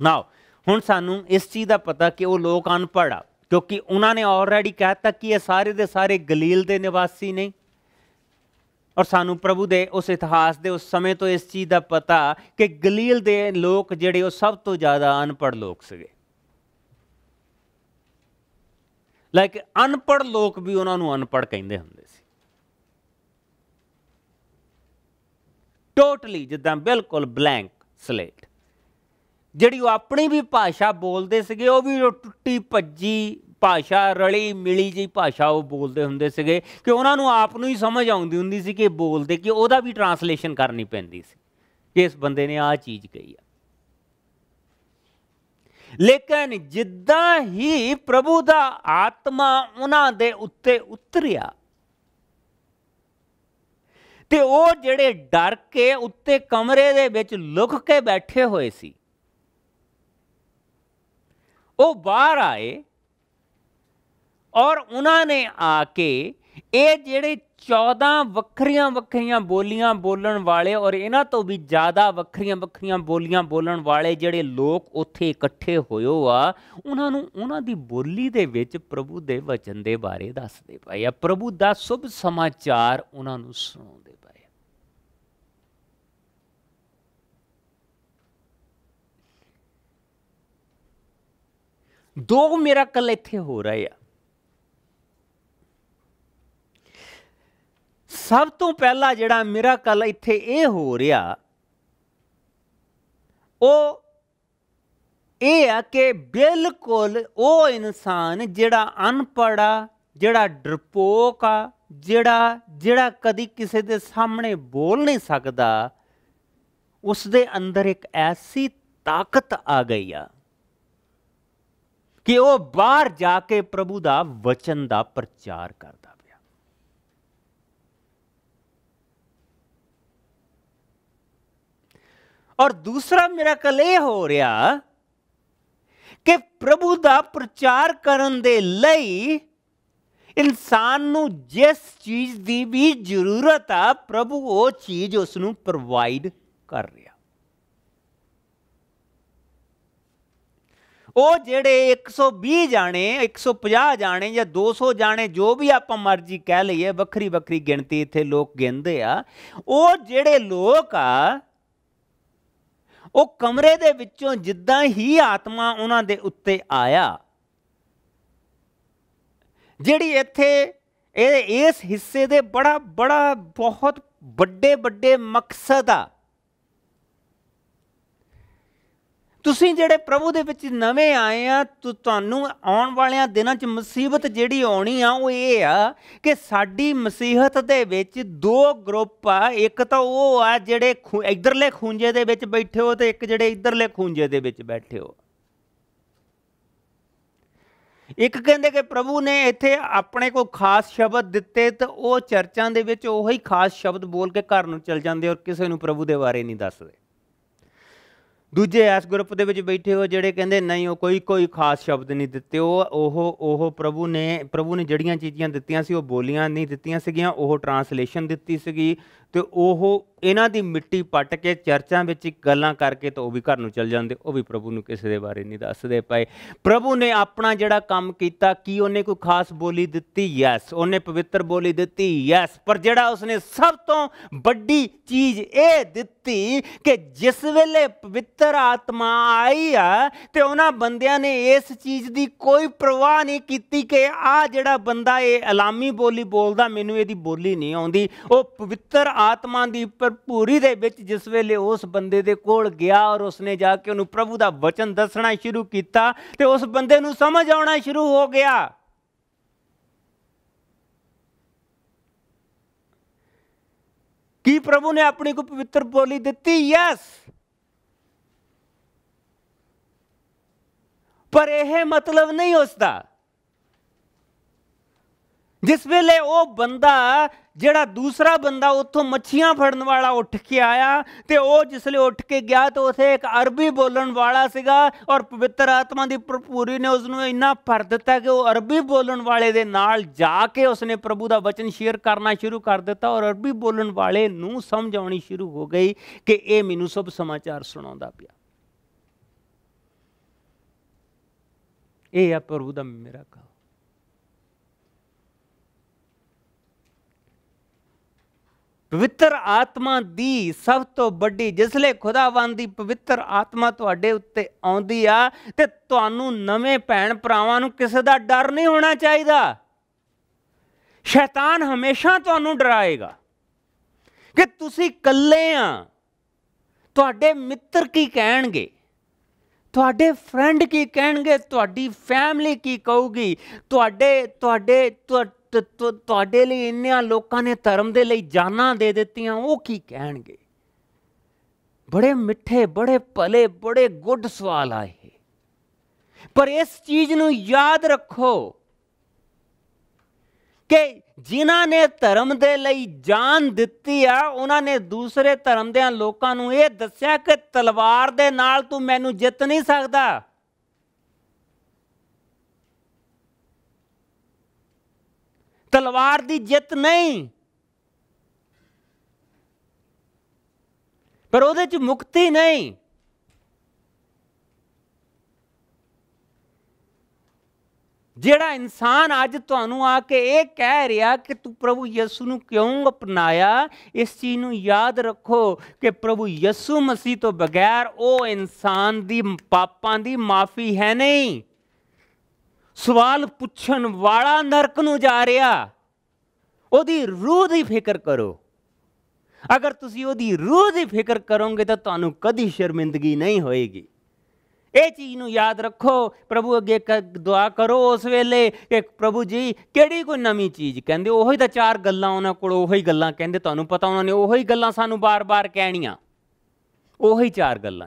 ਨਾਓ ਹੁਣ ਸਾਨੂੰ ਇਸ ਚੀਜ਼ ਦਾ ਪਤਾ ਕਿ ਉਹ ਲੋਕ ਅਨਪੜ ਆ ਕਿਉਂਕਿ ਉਹਨਾਂ ਨੇ ਆਲਰੇਡੀ ਕਹਿਤਾ ਕਿ ਇਹ ਸਾਰੇ ਦੇ ਸਾਰੇ ਗਲੀਲ ਦੇ ਨਿਵਾਸੀ ਨਹੀਂ ਔਰ ਸਾਨੂੰ ਪ੍ਰਭੂ ਦੇ ਉਸ ਇਤਿਹਾਸ ਦੇ ਉਸ ਸਮੇਂ ਤੋਂ ਇਸ ਚੀਜ਼ ਦਾ ਪਤਾ ਕਿ ਗਲੀਲ ਦੇ ਲੋਕ ਜਿਹੜੇ ਉਹ ਸਭ ਤੋਂ ਜ਼ਿਆਦਾ ਅਨਪੜ ਲੋਕ ਸੀਗੇ ਲਾਈਕ ਅਨਪੜ ਲੋਕ ਵੀ ਉਹਨਾਂ ਨੂੰ ਅਨਪੜ ਕਹਿੰਦੇ ਹੁੰਦੇ ਸੀ ਟੋਟਲੀ ਜਿੱਦਾਂ ਬਿਲਕੁਲ ਬਲੈਂਕ ਸਲੇਟ ਜਿਹੜੀ ਉਹ ਆਪਣੀ ਵੀ ਭਾਸ਼ਾ ਬੋਲਦੇ ਸੀਗੇ ਉਹ ਵੀ ਟੁੱਟੀ ਭੱਜੀ ਭਾਸ਼ਾ ਰਲੀ ਮਿਲੀ ਜੀ ਭਾਸ਼ਾ ਉਹ ਬੋਲਦੇ ਹੁੰਦੇ ਸੀਗੇ ਕਿ ਉਹਨਾਂ ਨੂੰ ਆਪ ਨੂੰ ਹੀ ਸਮਝ ਆਉਂਦੀ ਹੁੰਦੀ ਸੀ ਕਿ ਬੋਲਦੇ ਕਿ ਉਹਦਾ ਵੀ ਟਰਾਂਸਲੇਸ਼ਨ ਕਰਨੀ ਪੈਂਦੀ ਸੀ ਕਿ ਇਸ ਬੰਦੇ ਨੇ ਆ ਚੀਜ਼ ਕਹੀ ਆ ਲੇਕਿਨ ਜਿੱਦਾਂ ਹੀ ਪ੍ਰਭੂ ਦਾ ਆਤਮਾ ਉਹਨਾਂ ਦੇ ਉੱਤੇ ਉਤਰਿਆ ਤੇ ਉਹ ਜਿਹੜੇ ਡਰ ਕੇ ਉੱਤੇ ਕਮਰੇ ਦੇ ਵਿੱਚ ਲੁਕ ਕੇ ਬੈਠੇ ਹੋਏ ਸੀ ਉਹ ਬਾਹਰ ਆਏ ਔਰ ਉਹਨਾਂ ਨੇ ਆ ਕੇ ਇਹ ਜਿਹੜੇ 14 ਵੱਖਰੀਆਂ ਵੱਖਰੀਆਂ ਬੋਲੀਆਂ ਬੋਲਣ ਵਾਲੇ ਔਰ ਇਹਨਾਂ ਤੋਂ ਵੀ ਜ਼ਿਆਦਾ ਵੱਖਰੀਆਂ ਵੱਖਰੀਆਂ ਬੋਲੀਆਂ ਬੋਲਣ ਵਾਲੇ ਜਿਹੜੇ ਲੋਕ ਉੱਥੇ ਇਕੱਠੇ ਹੋਇਓ ਆ ਉਹਨਾਂ ਨੂੰ ਉਹਨਾਂ ਦੀ ਬੋਲੀ ਦੇ ਵਿੱਚ ਪ੍ਰਭੂ ਦੇ ਵਚਨ ਦੇ ਬਾਰੇ ਦੱਸਦੇ ਪਏ ਆ ਪ੍ਰਭੂ ਦਾ ਸੁਭ ਸਮਾਚਾਰ ਉਹਨਾਂ ਨੂੰ ਸੁਣਾਉਂਦੇ ਦੋ ਮਿਰਕਲ ਇੱਥੇ ਹੋ ਰਹੇ ਆ ਸਭ ਤੋਂ ਪਹਿਲਾ ਜਿਹੜਾ ਮਿਰਕਲ ਇੱਥੇ ਇਹ ਹੋ ਰਿਹਾ ਉਹ ਇਹ ਆ ਕਿ ਬਿਲਕੁਲ ਉਹ ਇਨਸਾਨ ਜਿਹੜਾ ਅਨਪੜਾ ਜਿਹੜਾ ਡਰਪੋਕ ਆ ਜਿਹੜਾ ਜਿਹੜਾ ਕਦੀ ਕਿਸੇ ਦੇ ਸਾਹਮਣੇ ਬੋਲ ਨਹੀਂ ਸਕਦਾ ਉਸ ਦੇ ਅੰਦਰ ਇੱਕ ਐਸੀ ਤਾਕਤ ਆ ਗਈ ਆ ਕਿ ਉਹ ਬਾਹਰ ਜਾ ਕੇ ਪ੍ਰਭੂ ਦਾ ਵਚਨ ਦਾ ਪ੍ਰਚਾਰ ਕਰਦਾ ਪਿਆ ਔਰ ਦੂਸਰਾ ਮਿਰਕਲ ਇਹ ਹੋ ਰਿਹਾ ਕਿ ਪ੍ਰਭੂ ਦਾ ਪ੍ਰਚਾਰ ਕਰਨ ਦੇ ਲਈ ਇਨਸਾਨ ਨੂੰ ਜਿਸ ਚੀਜ਼ ਦੀ ਵੀ ਜ਼ਰੂਰਤ ਆ ਪ੍ਰਭੂ ਉਹ ਚੀਜ਼ ਉਸ ਨੂੰ ਪ੍ਰੋਵਾਈਡ ਕਰ ਰਿਹਾ ਉਹ ਜਿਹੜੇ 120 ਜਾਣੇ 150 ਜਾਣੇ ਜਾਂ 200 ਜਾਣੇ ਜੋ ਵੀ ਆਪਾਂ ਮਰਜ਼ੀ ਕਹਿ ਲਈਏ ਵੱਖਰੀ ਵੱਖਰੀ ਗਿਣਤੀ ਇੱਥੇ ਲੋਕ ਗਿਣਦੇ ਆ ਉਹ ਜਿਹੜੇ ਲੋਕ ਆ ਉਹ ਕਮਰੇ ਦੇ ਵਿੱਚੋਂ ਜਿੱਦਾਂ ਹੀ ਆਤਮਾ ਉਹਨਾਂ ਦੇ ਉੱਤੇ ਆਇਆ ਜਿਹੜੀ ਇੱਥੇ ਇਹ ਇਸ ਹਿੱਸੇ ਦੇ ਬੜਾ ਬੜਾ ਬਹੁਤ ਵੱਡੇ ਵੱਡੇ ਮਕਸਦ ਆ ਤੁਸੀਂ ਜਿਹੜੇ ਪ੍ਰਭੂ ਦੇ ਵਿੱਚ ਨਵੇਂ ਆਏ ਆ ਤੁਹਾਨੂੰ ਆਉਣ ਵਾਲਿਆਂ ਦਿਨਾਂ 'ਚ ਮੁਸੀਬਤ ਜਿਹੜੀ ਆਉਣੀ ਆ ਉਹ ਇਹ ਆ ਕਿ ਸਾਡੀ ਮਸੀਹਤ ਦੇ ਵਿੱਚ ਦੋ ਗਰੁੱਪ ਆ ਇੱਕ ਤਾਂ ਉਹ ਆ ਜਿਹੜੇ ਇਧਰਲੇ ਖੂੰਜੇ ਦੇ ਵਿੱਚ ਬੈਠੇ ਹੋ ਤੇ ਇੱਕ ਜਿਹੜੇ ਇਧਰਲੇ ਖੂੰਜੇ ਦੇ ਵਿੱਚ ਬੈਠੇ ਹੋ ਇੱਕ ਕਹਿੰਦੇ ਕਿ ਪ੍ਰਭੂ ਨੇ ਇੱਥੇ ਆਪਣੇ ਕੋ ਖਾਸ ਸ਼ਬਦ ਦਿੱਤੇ ਤੇ ਉਹ ਚਰਚਾਂ ਦੇ ਵਿੱਚ ਉਹੀ ਖਾਸ ਸ਼ਬਦ ਬੋਲ ਕੇ ਘਰ ਨੂੰ ਚਲ ਜਾਂਦੇ ਔਰ ਕਿਸੇ ਨੂੰ ਪ੍ਰਭੂ ਦੇ ਬਾਰੇ ਨਹੀਂ ਦੱਸਦੇ ਦੂਜੇ ਐਸ ਗਰੁੱਪ ਦੇ ਵਿੱਚ ਬੈਠੇ ਹੋ ਜਿਹੜੇ ਕਹਿੰਦੇ ਨਹੀਂ ਉਹ ਕੋਈ ਕੋਈ ਖਾਸ ਸ਼ਬਦ ਨਹੀਂ ਦਿੱਤੇ ਉਹ ਉਹ ਉਹ ਪ੍ਰਭੂ ਨੇ ਪ੍ਰਭੂ ਨੇ ਜਿਹੜੀਆਂ ਚੀਜ਼ਾਂ ਦਿੱਤੀਆਂ ਸੀ ਉਹ ਬੋਲੀਆਂ ਨਹੀਂ ਦਿੱਤੀਆਂ ਸੀਗੀਆਂ ਉਹ ਟਰਾਂਸਲੇਸ਼ਨ ਦਿੱਤੀ ਸੀਗੀ ਤੇ ਉਹ ਇਹਨਾਂ ਦੀ ਮਿੱਟੀ ਪੱਟ ਕੇ ਚਰਚਾਂ ਵਿੱਚ ਗੱਲਾਂ ਕਰਕੇ ਤਾਂ ਉਹ ਵੀ ਘਰ ਨੂੰ ਚਲ ਜਾਂਦੇ ਉਹ ਵੀ ਪ੍ਰਭੂ ਨੂੰ ਕਿਸੇ ਦੇ ਬਾਰੇ ਨਹੀਂ ਦੱਸਦੇ ਪਏ ਪ੍ਰਭੂ ਨੇ ਆਪਣਾ ਜਿਹੜਾ ਕੰਮ ਕੀਤਾ ਕੀ ਉਹਨੇ ਕੋਈ ਖਾਸ ਬੋਲੀ ਦਿੱਤੀ ਯੈਸ ਉਹਨੇ ਪਵਿੱਤਰ ਬੋਲੀ ਦਿੱਤੀ ਯੈਸ ਪਰ ਜਿਹੜਾ ਉਸਨੇ ਸਭ ਤੋਂ ਵੱਡੀ ਚੀਜ਼ ਇਹ ਦਿੱਤੀ ਦਿੱਤੀ ਕਿ ਜਿਸ ਵੇਲੇ ਪਵਿੱਤਰ ਆਤਮਾ ਆਈ ਆ ਤੇ ਉਹਨਾਂ ਬੰਦਿਆਂ ਨੇ ਇਸ ਚੀਜ਼ ਦੀ ਕੋਈ ਪ੍ਰਵਾਹ ਨਹੀਂ ਕੀਤੀ ਕਿ ਆ ਜਿਹੜਾ ਬੰਦਾ ਇਹ ਅਲਾਮੀ ਬੋਲੀ ਬੋਲਦਾ ਮੈਨੂੰ ਇਹਦੀ ਬੋਲੀ ਨਹੀਂ ਆਉਂਦੀ ਉਹ ਪਵਿੱਤਰ ਆਤਮਾ ਦੀ ਭਰਪੂਰੀ ਦੇ ਵਿੱਚ ਜਿਸ ਵੇਲੇ ਉਸ ਬੰਦੇ ਦੇ ਕੋਲ ਗਿਆ ਔਰ ਉਸਨੇ ਜਾ ਕੇ ਉਹਨੂੰ ਪ੍ਰਭੂ ਦਾ ਵਚਨ ਦੱਸਣਾ ਸ਼ੁਰੂ ਕੀਤਾ ਤੇ ਉਸ ਬੰਦੇ ਨੂੰ ਸਮਝ ਆਉਣਾ ਸ਼ੁਰੂ ਹੋ ਗਿਆ ਕੀ ਪ੍ਰਭੂ ਨੇ ਆਪਣੀ ਕੋ ਪਵਿੱਤਰ ਬੋਲੀ ਦਿੱਤੀ ਯੈਸ ਪਰ ਇਹ ਮਤਲਬ ਨਹੀਂ ਉਸ ਜਿਸ ਵੇਲੇ ਉਹ ਬੰਦਾ ਜਿਹੜਾ ਦੂਸਰਾ ਬੰਦਾ ਉੱਥੋਂ ਮੱਛੀਆਂ ਫੜਨ ਵਾਲਾ ਉੱਠ ਕੇ ਆਇਆ ਤੇ ਉਹ ਜਿਸਲੇ ਉੱਠ ਕੇ ਗਿਆ ਤਾਂ ਉਥੇ ਇੱਕ ਅਰਬੀ ਬੋਲਣ ਵਾਲਾ ਸੀਗਾ ਔਰ ਪਵਿੱਤਰ ਆਤਮਾ ਦੀ ਭਰਪੂਰੀ ਨੇ ਉਸ ਨੂੰ ਇੰਨਾ ਭਰ ਦਿੱਤਾ ਕਿ ਉਹ ਅਰਬੀ ਬੋਲਣ ਵਾਲੇ ਦੇ ਨਾਲ ਜਾ ਕੇ ਉਸਨੇ ਪ੍ਰਭੂ ਦਾ ਵਚਨ ਸ਼ੇਅਰ ਕਰਨਾ ਸ਼ੁਰੂ ਕਰ ਦਿੱਤਾ ਔਰ ਅਰਬੀ ਬੋਲਣ ਵਾਲੇ ਨੂੰ ਸਮਝ ਆਉਣੀ ਸ਼ੁਰੂ ਹੋ ਗਈ ਕਿ ਇਹ ਮੈਨੂੰ ਸਭ ਸਮਾਚਾਰ ਸੁਣਾਉਂਦਾ ਪਿਆ ਇਹ ਆ ਪ੍ਰਭੂ ਦਾ ਮੇਰਾ ਪਵਿੱਤਰ ਆਤਮਾ ਦੀ ਸਭ ਤੋਂ ਵੱਡੀ ਜਿਸਲੇ ਖੁਦਾਵੰਦ ਦੀ ਪਵਿੱਤਰ ਆਤਮਾ ਤੁਹਾਡੇ ਉੱਤੇ ਆਉਂਦੀ ਆ ਤੇ ਤੁਹਾਨੂੰ ਨਵੇਂ ਭੈਣ ਭਰਾਵਾਂ ਨੂੰ ਕਿਸੇ ਦਾ ਡਰ ਨਹੀਂ ਹੋਣਾ ਚਾਹੀਦਾ ਸ਼ੈਤਾਨ ਹਮੇਸ਼ਾ ਤੁਹਾਨੂੰ ਡਰਾਏਗਾ ਕਿ ਤੁਸੀਂ ਇਕੱਲੇ ਆ ਤੁਹਾਡੇ ਮਿੱਤਰ ਕੀ ਕਹਿਣਗੇ ਤੁਹਾਡੇ ਫਰੈਂਡ ਕੀ ਕਹਿਣਗੇ ਤੁਹਾਡੀ ਫੈਮਿਲੀ ਕੀ ਕਹੂਗੀ ਤੁਹਾਡੇ ਤੁਹਾਡੇ ਤੇ ਤੁਹਾਡੇ ਲਈ ਇੰਨਿਆਂ ਲੋਕਾਂ ਨੇ ਧਰਮ ਦੇ ਲਈ ਜਾਨਾਂ ਦੇ ਦਿੱਤੀਆਂ ਉਹ ਕੀ ਕਹਿਣਗੇ ਬੜੇ ਮਿੱਠੇ ਬੜੇ ਭਲੇ ਬੜੇ ਗੁੱਡ ਸਵਾਲ ਆਏ ਪਰ ਇਸ ਚੀਜ਼ ਨੂੰ ਯਾਦ ਰੱਖੋ ਕਿ ਜਿਨ੍ਹਾਂ ਨੇ ਧਰਮ ਦੇ ਲਈ ਜਾਨ ਦਿੱਤੀ ਆ ਉਹਨਾਂ ਨੇ ਦੂਸਰੇ ਧਰਮ ਦੇ ਲੋਕਾਂ ਨੂੰ ਇਹ ਦੱਸਿਆ ਕਿ ਤਲਵਾਰ ਦੇ ਨਾਲ ਤੂੰ ਮੈਨੂੰ ਜਿੱਤ ਨਹੀਂ ਸਕਦਾ ਤਲਵਾਰ ਦੀ ਜਿੱਤ ਨਹੀਂ ਪਰ ਉਹਦੇ ਚ ਮੁਕਤੀ ਨਹੀਂ ਜਿਹੜਾ ਇਨਸਾਨ ਅੱਜ ਤੁਹਾਨੂੰ ਆ ਕੇ ਇਹ ਕਹਿ ਰਿਹਾ ਕਿ ਤੂੰ ਪ੍ਰਭੂ ਯਿਸੂ ਨੂੰ ਕਿਉਂ ਅਪਣਾਇਆ ਇਸ ਚੀਜ਼ ਨੂੰ ਯਾਦ ਰੱਖੋ ਕਿ ਪ੍ਰਭੂ ਯਿਸੂ ਮਸੀਹ ਤੋਂ ਬਗੈਰ ਉਹ ਇਨਸਾਨ ਦੀ ਪਾਪਾਂ ਦੀ ਮਾਫੀ ਹੈ ਨਹੀਂ ਸਵਾਲ ਪੁੱਛਣ ਵਾਲਾ ਨਰਕ ਨੂੰ ਜਾ ਰਿਹਾ ਉਹਦੀ ਰੂਹ ਦੀ ਫਿਕਰ ਕਰੋ ਅਗਰ ਤੁਸੀਂ ਉਹਦੀ ਰੂਹ ਦੀ ਫਿਕਰ ਕਰੋਗੇ ਤਾਂ ਤੁਹਾਨੂੰ ਕਦੀ ਸ਼ਰਮਿੰਦਗੀ ਨਹੀਂ ਹੋਏਗੀ ਇਹ ਚੀਜ਼ ਨੂੰ ਯਾਦ ਰੱਖੋ ਪ੍ਰਭੂ ਅੱਗੇ ਦੁਆ ਕਰੋ ਉਸ ਵੇਲੇ ਕਿ ਪ੍ਰਭੂ ਜੀ ਕਿਹੜੀ ਕੋਈ ਨਵੀਂ ਚੀਜ਼ ਕਹਿੰਦੇ ਹੀ ਤਾਂ ਚਾਰ ਗੱਲਾਂ ਉਹਨਾਂ ਕੋਲ ਹੀ ਗੱਲਾਂ ਕਹਿੰਦੇ ਤੁਹਾਨੂੰ ਪਤਾ ਉਹਨਾਂ ਨੇ ਹੀ ਗੱਲਾਂ ਸਾਨੂੰ ਬਾਰ-ਬਾਰ ਕਹਿਣੀਆਂ ਹੀ ਚਾਰ ਗੱਲਾਂ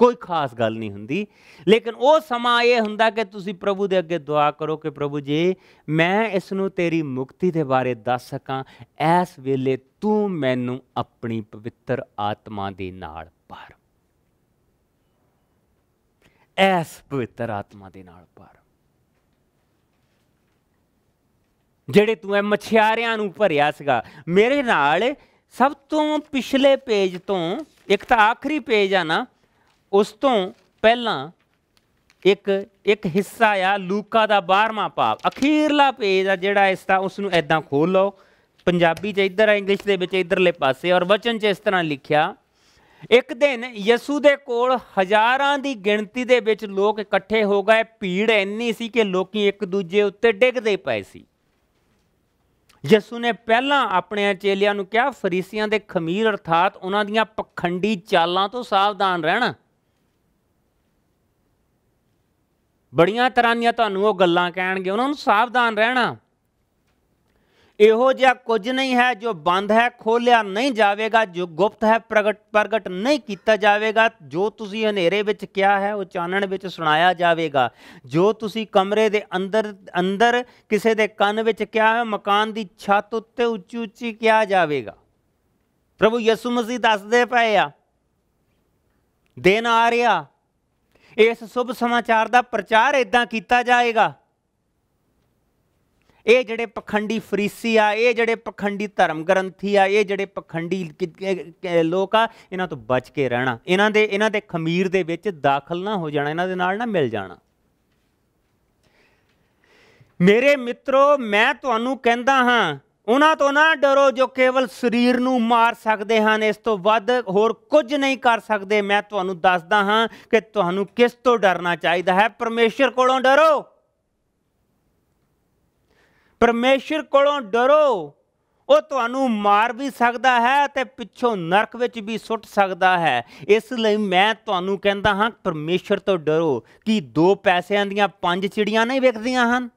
ਕੋਈ ਖਾਸ ਗੱਲ ਨਹੀਂ ਹੁੰਦੀ ਲੇਕਿਨ ਉਹ ਸਮਾਂ ਇਹ ਹੁੰਦਾ ਕਿ ਤੁਸੀਂ ਪ੍ਰਭੂ ਦੇ ਅੱਗੇ ਦੁਆ ਕਰੋ ਕਿ ਪ੍ਰਭੂ ਜੀ ਮੈਂ ਇਸ ਨੂੰ ਤੇਰੀ ਮੁਕਤੀ ਦੇ ਬਾਰੇ ਦੱਸ ਸਕਾਂ ਇਸ ਵੇਲੇ ਤੂੰ ਮੈਨੂੰ ਆਪਣੀ ਪਵਿੱਤਰ ਆਤਮਾ ਦੇ ਨਾਲ ਭਰ ਐਸ ਪਵਿੱਤਰ ਆਤਮਾ ਦੇ ਨਾਲ ਭਰ ਜਿਹੜੇ ਤੂੰ ਐ ਮਛਿਆਰਿਆਂ ਨੂੰ ਭਰਿਆ ਸੀਗਾ ਮੇਰੇ ਨਾਲ ਸਭ ਤੋਂ ਪਿਛਲੇ ਪੇਜ ਤੋਂ ਇੱਕ ਤਾਂ ਆਖਰੀ ਪੇਜ ਆ ਨਾ ਉਸ ਤੋਂ ਪਹਿਲਾਂ ਇੱਕ ਇੱਕ ਹਿੱਸਾ ਆ ਲੂਕਾ ਦਾ 12ਵਾਂ ਪਾਪ ਅਖੀਰਲਾ ਪੇਜ ਆ ਜਿਹੜਾ ਇਸ ਦਾ ਉਸ ਨੂੰ ਐਦਾਂ ਖੋਲ ਲਓ ਪੰਜਾਬੀ 'ਚ ਇੱਧਰ ਆ ਇੰਗਲਿਸ਼ ਦੇ ਵਿੱਚ ਇੱਧਰਲੇ ਪਾਸੇ ਔਰ ਵਚਨ 'ਚ ਇਸ ਤਰ੍ਹਾਂ ਲਿਖਿਆ ਇੱਕ ਦਿਨ ਯਸੂ ਦੇ ਕੋਲ ਹਜ਼ਾਰਾਂ ਦੀ ਗਿਣਤੀ ਦੇ ਵਿੱਚ ਲੋਕ ਇਕੱਠੇ ਹੋ ਗਏ ਭੀੜ ਇੰਨੀ ਸੀ ਕਿ ਲੋਕੀ ਇੱਕ ਦੂਜੇ ਉੱਤੇ ਡਿੱਗਦੇ ਪਏ ਸੀ ਯਸੂ ਨੇ ਪਹਿਲਾਂ ਆਪਣੇ ਚੇਲਿਆਂ ਨੂੰ ਕਿਹਾ ਫਰੀਸੀਆਂ ਦੇ ਖਮੀਰ ਅਰਥਾਤ ਉਹਨਾਂ ਦੀਆਂ ਪਖੰਡੀ ਚਾਲਾਂ ਤੋਂ ਸਾਵਧਾਨ ਰਹਿਣਾ ਬੜੀਆਂ ਤਰ੍ਹਾਂ ਦੀਆਂ ਤੁਹਾਨੂੰ ਉਹ ਗੱਲਾਂ ਕਹਿਣਗੇ ਉਹਨਾਂ ਨੂੰ ਸਾਵਧਾਨ ਰਹਿਣਾ ਇਹੋ ਜਿਹਾ ਕੁਝ ਨਹੀਂ ਹੈ ਜੋ ਬੰਦ ਹੈ ਖੋਲਿਆ ਨਹੀਂ ਜਾਵੇਗਾ ਜੋ ਗੁਪਤ ਹੈ ਪ੍ਰਗਟ ਪ੍ਰਗਟ ਨਹੀਂ ਕੀਤਾ ਜਾਵੇਗਾ ਜੋ ਤੁਸੀਂ ਹਨੇਰੇ ਵਿੱਚ ਕਿਹਾ ਹੈ ਉਹ ਚਾਨਣ ਵਿੱਚ ਸੁਣਾਇਆ ਜਾਵੇਗਾ ਜੋ ਤੁਸੀਂ ਕਮਰੇ ਦੇ ਅੰਦਰ ਅੰਦਰ ਕਿਸੇ ਦੇ ਕੰਨ ਵਿੱਚ ਕਿਹਾ ਹੈ ਮਕਾਨ ਦੀ ਛੱਤ ਉੱਤੇ ਉੱਚੀ ਉੱਚੀ ਕਿਹਾ ਜਾਵੇਗਾ ਪ੍ਰਭੂ ਯਿਸੂ ਮਸੀਹ ਦੱਸਦੇ ਪਏ ਆ ਦਿਨ ਆ ਰਿਹਾ ਇਸ ਸ਼ੁਭ ਸਮਾਚਾਰ ਦਾ ਪ੍ਰਚਾਰ ਇਦਾਂ ਕੀਤਾ ਜਾਏਗਾ ਇਹ ਜਿਹੜੇ ਪਖੰਡੀ ਫਰੀਸੀ ਆ ਇਹ ਜਿਹੜੇ ਪਖੰਡੀ ਧਰਮ ਗ੍ਰੰਥੀ ਆ ਇਹ ਜਿਹੜੇ ਪਖੰਡੀ ਲੋਕ ਆ ਇਹਨਾਂ ਤੋਂ ਬਚ ਕੇ ਰਹਿਣਾ ਇਹਨਾਂ ਦੇ ਇਹਨਾਂ ਦੇ ਖਮੀਰ ਦੇ ਵਿੱਚ ਦਾਖਲ ਨਾ ਹੋ ਜਾਣਾ ਇਹਨਾਂ ਦੇ ਨਾਲ ਨਾ ਮਿਲ ਜਾਣਾ ਮੇਰੇ ਮਿੱਤਰੋ ਮੈਂ ਤੁਹਾਨੂੰ ਕਹਿੰਦਾ ਹਾਂ ਉਹਨਾਂ ਤੋਂ ਨਾ ਡਰੋ ਜੋ ਕੇਵਲ ਸਰੀਰ ਨੂੰ ਮਾਰ ਸਕਦੇ ਹਨ ਇਸ ਤੋਂ ਵੱਧ ਹੋਰ ਕੁਝ ਨਹੀਂ ਕਰ ਸਕਦੇ ਮੈਂ ਤੁਹਾਨੂੰ ਦੱਸਦਾ ਹਾਂ ਕਿ ਤੁਹਾਨੂੰ ਕਿਸ ਤੋਂ ਡਰਨਾ ਚਾਹੀਦਾ ਹੈ ਪਰਮੇਸ਼ਰ ਕੋਲੋਂ ਡਰੋ ਪਰਮੇਸ਼ਰ ਕੋਲੋਂ ਡਰੋ ਉਹ ਤੁਹਾਨੂੰ ਮਾਰ ਵੀ ਸਕਦਾ ਹੈ ਤੇ ਪਿੱਛੋਂ ਨਰਕ ਵਿੱਚ ਵੀ ਸੁੱਟ ਸਕਦਾ ਹੈ ਇਸ ਲਈ ਮੈਂ ਤੁਹਾਨੂੰ ਕਹਿੰਦਾ ਹਾਂ ਪਰਮੇਸ਼ਰ ਤੋਂ ਡਰੋ ਕਿ ਦੋ ਪੈਸਿਆਂ ਦੀਆਂ ਪੰਜ ਚਿੜੀਆਂ ਨਹੀਂ ਵਿਕਦੀਆਂ ਹਨ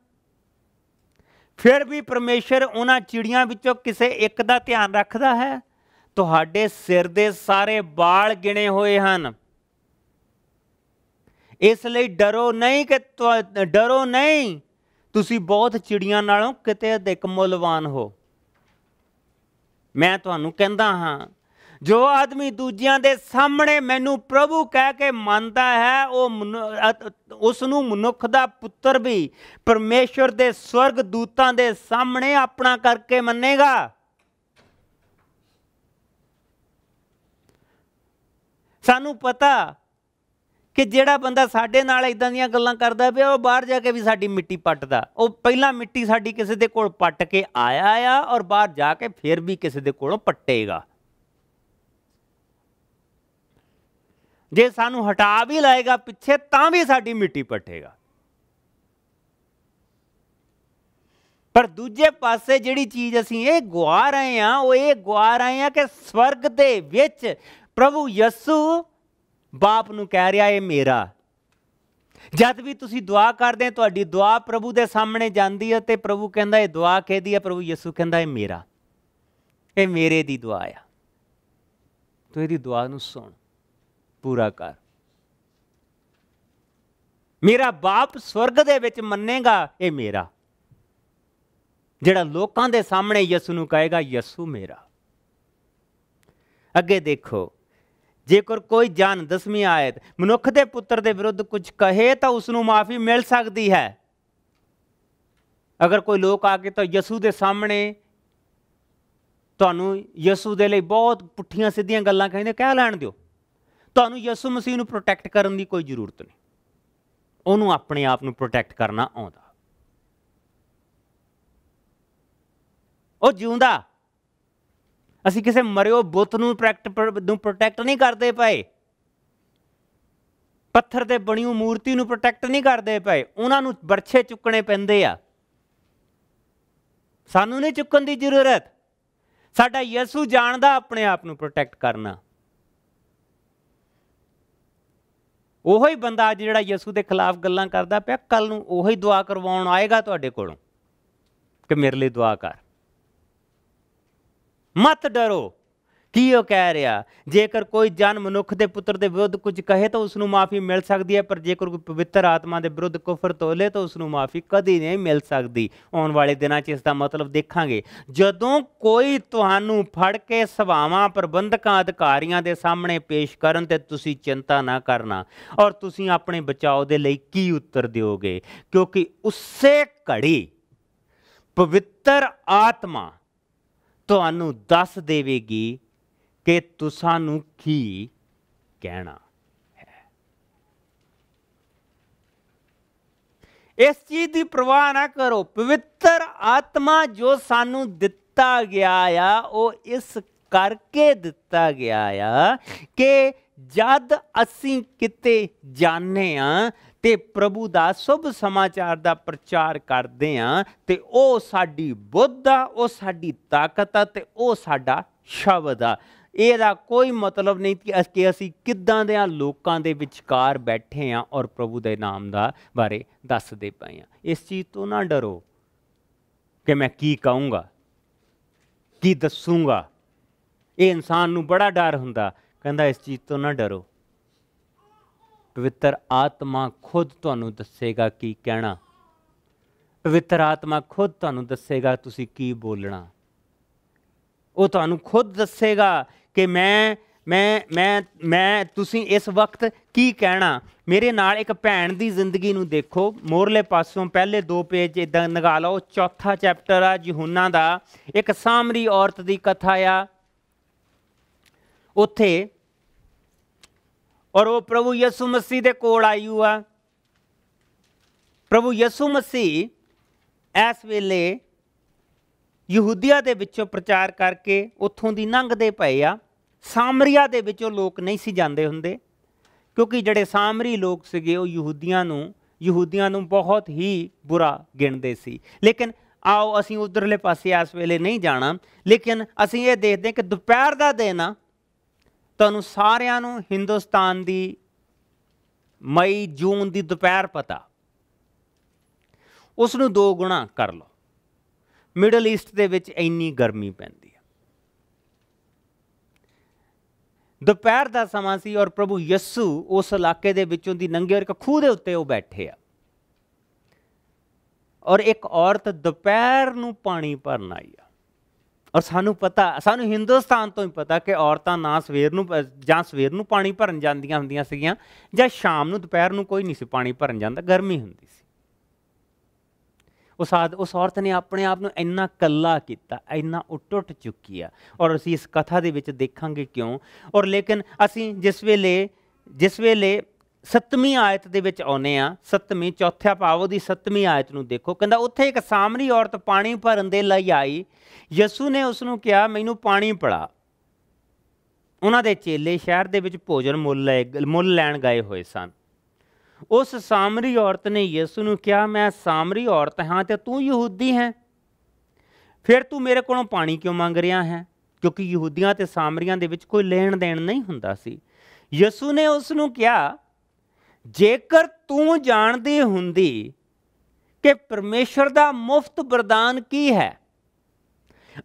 ਫਿਰ ਵੀ ਪਰਮੇਸ਼ਰ ਉਹਨਾਂ ਚਿੜੀਆਂ ਵਿੱਚੋਂ ਕਿਸੇ ਇੱਕ ਦਾ ਧਿਆਨ ਰੱਖਦਾ ਹੈ ਤੁਹਾਡੇ ਸਿਰ ਦੇ ਸਾਰੇ ਵਾਲ ਗਿਣੇ ਹੋਏ ਹਨ ਇਸ ਲਈ ਡਰੋ ਨਹੀਂ ਕਿ ਡਰੋ ਨਹੀਂ ਤੁਸੀਂ ਬਹੁਤ ਚਿੜੀਆਂ ਨਾਲੋਂ ਕਿਤੇ ਅਧਿਕ ਮੁੱਲਵਾਨ ਹੋ ਮੈਂ ਤੁਹਾਨੂੰ ਕਹਿੰਦਾ ਹਾਂ ਜੋ ਆਦਮੀ ਦੂਜਿਆਂ ਦੇ ਸਾਹਮਣੇ ਮੈਨੂੰ ਪ੍ਰਭੂ ਕਹਿ ਕੇ ਮੰਨਦਾ ਹੈ ਉਹ ਉਸ ਨੂੰ ਮਨੁੱਖ ਦਾ ਪੁੱਤਰ ਵੀ ਪਰਮੇਸ਼ਰ ਦੇ ਸਵਰਗ ਦੂਤਾਂ ਦੇ ਸਾਹਮਣੇ ਆਪਣਾ ਕਰਕੇ ਮੰਨੇਗਾ ਸਾਨੂੰ ਪਤਾ ਕਿ ਜਿਹੜਾ ਬੰਦਾ ਸਾਡੇ ਨਾਲ ਇਦਾਂ ਦੀਆਂ ਗੱਲਾਂ ਕਰਦਾ ਪਿਆ ਉਹ ਬਾਹਰ ਜਾ ਕੇ ਵੀ ਸਾਡੀ ਮਿੱਟੀ ਪੱਟਦਾ ਉਹ ਪਹਿਲਾਂ ਮਿੱਟੀ ਸਾਡੀ ਕਿਸੇ ਦੇ ਕੋਲ ਪੱਟ ਕੇ ਆਇਆ ਆ ਔਰ ਬਾਹਰ ਜਾ ਕੇ ਫਿਰ ਵੀ ਕਿਸੇ ਦੇ ਕੋਲੋਂ ਪੱਟੇਗਾ ਜੇ ਸਾਨੂੰ ਹਟਾ ਵੀ ਲਾਏਗਾ ਪਿੱਛੇ ਤਾਂ ਵੀ ਸਾਡੀ ਮਿੱਟੀ ਪੱਟੇਗਾ ਪਰ ਦੂਜੇ ਪਾਸੇ ਜਿਹੜੀ ਚੀਜ਼ ਅਸੀਂ ਇਹ ਗਵਾ ਰਹੇ ਆ ਉਹ ਇਹ ਗਵਾ ਰਹੇ ਆ ਕਿ ਸਵਰਗ ਦੇ ਵਿੱਚ ਪ੍ਰਭੂ ਯਸੂ ਬਾਪ ਨੂੰ ਕਹਿ ਰਿਹਾ ਇਹ ਮੇਰਾ ਜਦ ਵੀ ਤੁਸੀਂ ਦੁਆ ਕਰਦੇ ਹੋ ਤੁਹਾਡੀ ਦੁਆ ਪ੍ਰਭੂ ਦੇ ਸਾਹਮਣੇ ਜਾਂਦੀ ਹੈ ਤੇ ਪ੍ਰਭੂ ਕਹਿੰਦਾ ਇਹ ਦੁਆ ਕਹਦੀ ਹੈ ਪ੍ਰਭੂ ਯਸੂ ਕਹਿੰਦਾ ਇਹ ਮੇਰਾ ਇਹ ਮੇਰੇ ਦੀ ਦੁਆ ਆ ਤੂੰ ਇਹਦੀ ਦੁਆ ਨੂੰ ਸੁਣ ਪੂਰਾ ਕਰ ਮੇਰਾ ਬਾਪ ਸਵਰਗ ਦੇ ਵਿੱਚ ਮੰਨੇਗਾ ਇਹ ਮੇਰਾ ਜਿਹੜਾ ਲੋਕਾਂ ਦੇ ਸਾਹਮਣੇ ਯਿਸੂ ਨੂੰ ਕਹੇਗਾ ਯਿਸੂ ਮੇਰਾ ਅੱਗੇ ਦੇਖੋ ਜੇਕਰ ਕੋਈ ਜਾਨ ਦਸਵੀਂ ਆਇਤ ਮਨੁੱਖ ਦੇ ਪੁੱਤਰ ਦੇ ਵਿਰੁੱਧ ਕੁਝ ਕਹੇ ਤਾਂ ਉਸ ਨੂੰ ਮਾਫੀ ਮਿਲ ਸਕਦੀ ਹੈ ਅਗਰ ਕੋਈ ਲੋਕ ਆ ਕੇ ਤਾਂ ਯਿਸੂ ਦੇ ਸਾਹਮਣੇ ਤੁਹਾਨੂੰ ਯਿਸੂ ਦੇ ਲਈ ਬਹੁਤ ਪੁੱਠੀਆਂ ਸਿੱਧੀਆਂ ਗੱਲਾਂ ਕਹਿੰਦੇ ਕਹਿ ਲੈਣ ਦਿਓ ਤੁਹਾਨੂੰ ਯਿਸੂ ਮਸੀਹ ਨੂੰ ਪ੍ਰੋਟੈਕਟ ਕਰਨ ਦੀ ਕੋਈ ਜ਼ਰੂਰਤ ਨਹੀਂ ਉਹਨੂੰ ਆਪਣੇ ਆਪ ਨੂੰ ਪ੍ਰੋਟੈਕਟ ਕਰਨਾ ਆਉਂਦਾ ਉਹ ਜਿਉਂਦਾ ਅਸੀਂ ਕਿਸੇ ਮਰਿਓ ਬੁੱਤ ਨੂੰ ਪ੍ਰੋਟੈਕਟ ਨੂੰ ਪ੍ਰੋਟੈਕਟ ਨਹੀਂ ਕਰਦੇ ਪਏ ਪੱਥਰ ਦੇ ਬਣੀ ਹੋਈ ਮੂਰਤੀ ਨੂੰ ਪ੍ਰੋਟੈਕਟ ਨਹੀਂ ਕਰਦੇ ਪਏ ਉਹਨਾਂ ਨੂੰ ਬਰਛੇ ਚੁੱਕਣੇ ਪੈਂਦੇ ਆ ਸਾਨੂੰ ਨਹੀਂ ਚੁੱਕਣ ਦੀ ਜ਼ਰੂਰਤ ਸਾਡਾ ਯਿਸੂ ਜਾਣਦਾ ਆਪਣੇ ਆਪ ਨੂੰ ਪ੍ਰੋਟੈਕਟ ਕਰਨਾ ਉਹੋ ਹੀ ਬੰਦਾ ਅੱਜ ਜਿਹੜਾ ਯਿਸੂ ਦੇ ਖਿਲਾਫ ਗੱਲਾਂ ਕਰਦਾ ਪਿਆ ਕੱਲ ਨੂੰ ਉਹੋ ਹੀ ਦੁਆ ਕਰਵਾਉਣ ਆਏਗਾ ਤੁਹਾਡੇ ਕੋਲੋਂ ਕਿ ਮੇਰੇ ਲਈ ਦੁਆ ਕਰ ਮਤ ਡਰੋ ਕੀ ਉਹ ਕਹਿ ਰਿਹਾ ਜੇਕਰ ਕੋਈ ਜਨ ਮਨੁੱਖ ਦੇ ਪੁੱਤਰ ਦੇ ਵਿਰੁੱਧ ਕੁਝ ਕਹੇ ਤਾਂ ਉਸ ਨੂੰ ਮਾਫੀ ਮਿਲ ਸਕਦੀ ਹੈ ਪਰ ਜੇਕਰ ਕੋਈ ਪਵਿੱਤਰ ਆਤਮਾ ਦੇ ਵਿਰੁੱਧ ਕਫਰ ਤੋਲੇ ਤਾਂ ਉਸ ਨੂੰ ਮਾਫੀ ਕਦੀ ਨਹੀਂ ਮਿਲ ਸਕਦੀ ਆਉਣ ਵਾਲੇ ਦਿਨਾਂ 'ਚ ਇਸ ਦਾ ਮਤਲਬ ਦੇਖਾਂਗੇ ਜਦੋਂ ਕੋਈ ਤੁਹਾਨੂੰ ਫੜ ਕੇ ਸਭਾਵਾਂ ਪ੍ਰਬੰਧਕਾਂ ਅਧਿਕਾਰੀਆਂ ਦੇ ਸਾਹਮਣੇ ਪੇਸ਼ ਕਰਨ ਤੇ ਤੁਸੀਂ ਚਿੰਤਾ ਨਾ ਕਰਨਾ ਔਰ ਤੁਸੀਂ ਆਪਣੇ ਬਚਾਓ ਦੇ ਲਈ ਕੀ ਉੱਤਰ ਦਿਓਗੇ ਕਿਉਂਕਿ ਉਸੇ ਘੜੀ ਪਵਿੱਤਰ ਆਤਮਾ ਤੁਹਾਨੂੰ ਦੱਸ ਦੇਵੇਗੀ ਕਿ ਤੁਸਾਂ ਨੂੰ ਕੀ ਕਹਿਣਾ ਹੈ ਇਸ ਚੀਜ਼ ਦੀ ਪ੍ਰਵਾਹ ਨਾ ਕਰੋ ਪਵਿੱਤਰ ਆਤਮਾ ਜੋ ਸਾਨੂੰ ਦਿੱਤਾ ਗਿਆ ਆ ਉਹ ਇਸ ਕਰਕੇ ਦਿੱਤਾ ਗਿਆ ਆ ਕਿ ਜਦ ਅਸੀਂ ਕਿਤੇ ਜਾਣੇ ਆ ਤੇ ਪ੍ਰਭੂ ਦਾ ਸੁਭ ਸਮਾਚਾਰ ਦਾ ਪ੍ਰਚਾਰ ਕਰਦੇ ਆ ਤੇ ਉਹ ਸਾਡੀ ਬੁੱਧ ਆ ਉਹ ਸਾਡੀ ਤਾਕਤ ਆ ਤੇ ਉਹ ਸਾਡਾ ਸ਼ਬਦ ਆ ਇਹਦਾ ਕੋਈ ਮਤਲਬ ਨਹੀਂ ਕਿ ਅਸੀਂ ਅਸੀਂ ਕਿੱਦਾਂ ਦੇ ਆ ਲੋਕਾਂ ਦੇ ਵਿਚਕਾਰ ਬੈਠੇ ਆ ਔਰ ਪ੍ਰਭੂ ਦੇ ਨਾਮ ਦਾ ਬਾਰੇ ਦੱਸਦੇ ਪਏ ਆ ਇਸ ਚੀਜ਼ ਤੋਂ ਨਾ ਡਰੋ ਕਿ ਮੈਂ ਕੀ ਕਹੂੰਗਾ ਕੀ ਦੱਸੂੰਗਾ ਇਹ ਇਨਸਾਨ ਨੂੰ ਬੜਾ ਡਰ ਹੁੰਦਾ ਕਹਿੰਦਾ ਇਸ ਚੀਜ਼ ਤੋਂ ਨਾ ਡਰੋ ਪਵਿੱਤਰ ਆਤਮਾ ਖੁਦ ਤੁਹਾਨੂੰ ਦੱਸੇਗਾ ਕੀ ਕਹਿਣਾ ਪਵਿੱਤਰ ਆਤਮਾ ਖੁਦ ਤੁਹਾਨੂੰ ਦੱਸੇਗਾ ਤੁਸੀਂ ਕੀ ਬੋਲਣਾ ਉਹ ਤੁਹਾਨੂੰ ਖੁਦ ਦੱਸੇਗਾ ਕਿ ਮੈਂ ਮੈਂ ਮੈਂ ਮੈਂ ਤੁਸੀਂ ਇਸ ਵਕਤ ਕੀ ਕਹਿਣਾ ਮੇਰੇ ਨਾਲ ਇੱਕ ਭੈਣ ਦੀ ਜ਼ਿੰਦਗੀ ਨੂੰ ਦੇਖੋ ਮੋਰਲੇ ਪਾਸੋਂ ਪਹਿਲੇ ਦੋ ਪੇਜ ਇਦਾਂ ਨਗਾ ਲਓ ਚੌਥਾ ਚੈਪਟਰ ਆ ਯਹੂਨਾ ਦਾ ਇੱਕ ਸਾਮਰੀ ਔਰਤ ਦੀ ਕਥਾ ਆ ਉੱਥੇ ਔਰ ਉਹ ਪ੍ਰਭੂ ਯਿਸੂ ਮਸੀਹ ਦੇ ਕੋਲ ਆਈ ਹੋਆ ਪ੍ਰਭੂ ਯਿਸੂ ਮਸੀਹ ਐਸ ਵੇਲੇ ਯਹੂਦੀਆ ਦੇ ਵਿੱਚੋਂ ਪ੍ਰਚਾਰ ਕਰਕੇ ਉੱਥੋਂ ਦੀ ਨੰਗਦੇ ਪਏ ਆ ਸਾਮਰੀਆ ਦੇ ਵਿੱਚੋਂ ਲੋਕ ਨਹੀਂ ਸੀ ਜਾਂਦੇ ਹੁੰਦੇ ਕਿਉਂਕਿ ਜਿਹੜੇ ਸਾਮਰੀ ਲੋਕ ਸੀਗੇ ਉਹ ਯਹੂਦੀਆਂ ਨੂੰ ਯਹੂਦੀਆਂ ਨੂੰ ਬਹੁਤ ਹੀ ਬੁਰਾ ਗਿਣਦੇ ਸੀ ਲੇਕਿਨ ਆਓ ਅਸੀਂ ਉਧਰਲੇ ਪਾਸੇ ਇਸ ਵੇਲੇ ਨਹੀਂ ਜਾਣਾ ਲੇਕਿਨ ਅਸੀਂ ਇਹ ਦੇਖਦੇ ਕਿ ਦੁਪਹਿਰ ਦਾ ਦਿਨ ਆ ਤੁਹਾਨੂੰ ਸਾਰਿਆਂ ਨੂੰ ਹਿੰਦੁਸਤਾਨ ਦੀ ਮਈ ਜੂਨ ਦੀ ਦੁਪਹਿਰ ਪਤਾ ਉਸ ਨੂੰ ਦੋ ਗੁਣਾ ਕਰ ਲਓ ਮਿਡਲ ਈਸਟ ਦੇ ਵਿੱਚ ਇੰਨੀ ਗਰਮੀ ਪੈਂਦੀ ਹੈ ਦੁਪਹਿਰ ਦਾ ਸਮਾਂ ਸੀ ਔਰ ਪ੍ਰਭੂ ਯਸੂ ਉਸ ਇਲਾਕੇ ਦੇ ਵਿੱਚੋਂ ਦੀ ਨੰਗੇ ਔਰ ਇੱਕ ਖੂਹ ਦੇ ਉੱਤੇ ਉਹ ਬੈਠੇ ਆ ਔਰ ਇੱਕ ਔਰਤ ਦੁਪਹਿਰ ਨੂੰ ਪਾਣੀ ਭਰਨ ਆਈ ਆ ਔਰ ਸਾਨੂੰ ਪਤਾ ਸਾਨੂੰ ਹਿੰਦੁਸਤਾਨ ਤੋਂ ਹੀ ਪਤਾ ਕਿ ਔਰਤਾਂ ਨਾ ਸਵੇਰ ਨੂੰ ਜਾਂ ਸਵੇਰ ਨੂੰ ਪਾਣੀ ਭਰਨ ਜਾਂਦੀਆਂ ਹੁੰਦੀਆਂ ਸੀਗੀਆਂ ਜਾਂ ਸ਼ਾਮ ਨੂੰ ਦੁਪਹਿਰ ਨੂੰ ਕੋਈ ਨਹੀਂ ਸੀ ਪਾਣੀ ਭਰਨ ਜਾਂਦਾ ਗਰਮੀ ਹੁੰਦੀ ਸੀ ਉਸ ਉਸ ਔਰਤ ਨੇ ਆਪਣੇ ਆਪ ਨੂੰ ਇੰਨਾ ਕੱਲਾ ਕੀਤਾ ਇੰਨਾ ਉਟੁੱਟ ਚੁੱਕੀ ਆ ਔਰ ਅਸੀਂ ਇਸ ਕਥਾ ਦੇ ਵਿੱਚ ਦੇਖਾਂਗੇ ਕਿਉਂ ਔਰ ਲੇਕਿਨ ਅਸੀਂ ਜਿਸ ਵੇਲੇ ਜਿਸ ਵੇਲੇ 7ਵੀਂ ਆਇਤ ਦੇ ਵਿੱਚ ਆਉਨੇ ਆ 7ਵੀਂ ਚੌਥਾ ਪਾਵੋ ਦੀ 7ਵੀਂ ਆਇਤ ਨੂੰ ਦੇਖੋ ਕਹਿੰਦਾ ਉੱਥੇ ਇੱਕ ਸਾਮਰੀ ਔਰਤ ਪਾਣੀ ਭਰਨ ਦੇ ਲਈ ਆਈ ਯਿਸੂ ਨੇ ਉਸ ਨੂੰ ਕਿਹਾ ਮੈਨੂੰ ਪਾਣੀ ਪਿਲਾ ਉਹਨਾਂ ਦੇ ਚੇਲੇ ਸ਼ਹਿਰ ਦੇ ਵਿੱਚ ਭੋਜਨ ਮੁੱਲ ਲੈ ਮੁੱਲ ਲੈਣ ਗਏ ਹੋਏ ਸਨ ਉਸ ਸਾਮਰੀ ਔਰਤ ਨੇ ਯਿਸੂ ਨੂੰ ਕਿਹਾ ਮੈਂ ਸਾਮਰੀ ਔਰਤ ਹਾਂ ਤੇ ਤੂੰ ਯਹੂਦੀ ਹੈ ਫਿਰ ਤੂੰ ਮੇਰੇ ਕੋਲੋਂ ਪਾਣੀ ਕਿਉਂ ਮੰਗ ਰਿਹਾ ਹੈ ਕਿਉਂਕਿ ਯਹੂਦੀਆਂ ਤੇ ਸਾਮਰੀਆਂ ਦੇ ਵਿੱਚ ਕੋਈ ਲੈਣ ਦੇਣ ਨਹੀਂ ਹੁੰਦਾ ਸੀ ਯਿਸੂ ਨੇ ਉਸ ਨੂੰ ਕਿਹਾ ਜੇਕਰ ਤੂੰ ਜਾਣਦੀ ਹੁੰਦੀ ਕਿ ਪਰਮੇਸ਼ਰ ਦਾ ਮੁਫਤ ਵਰਦਾਨ ਕੀ ਹੈ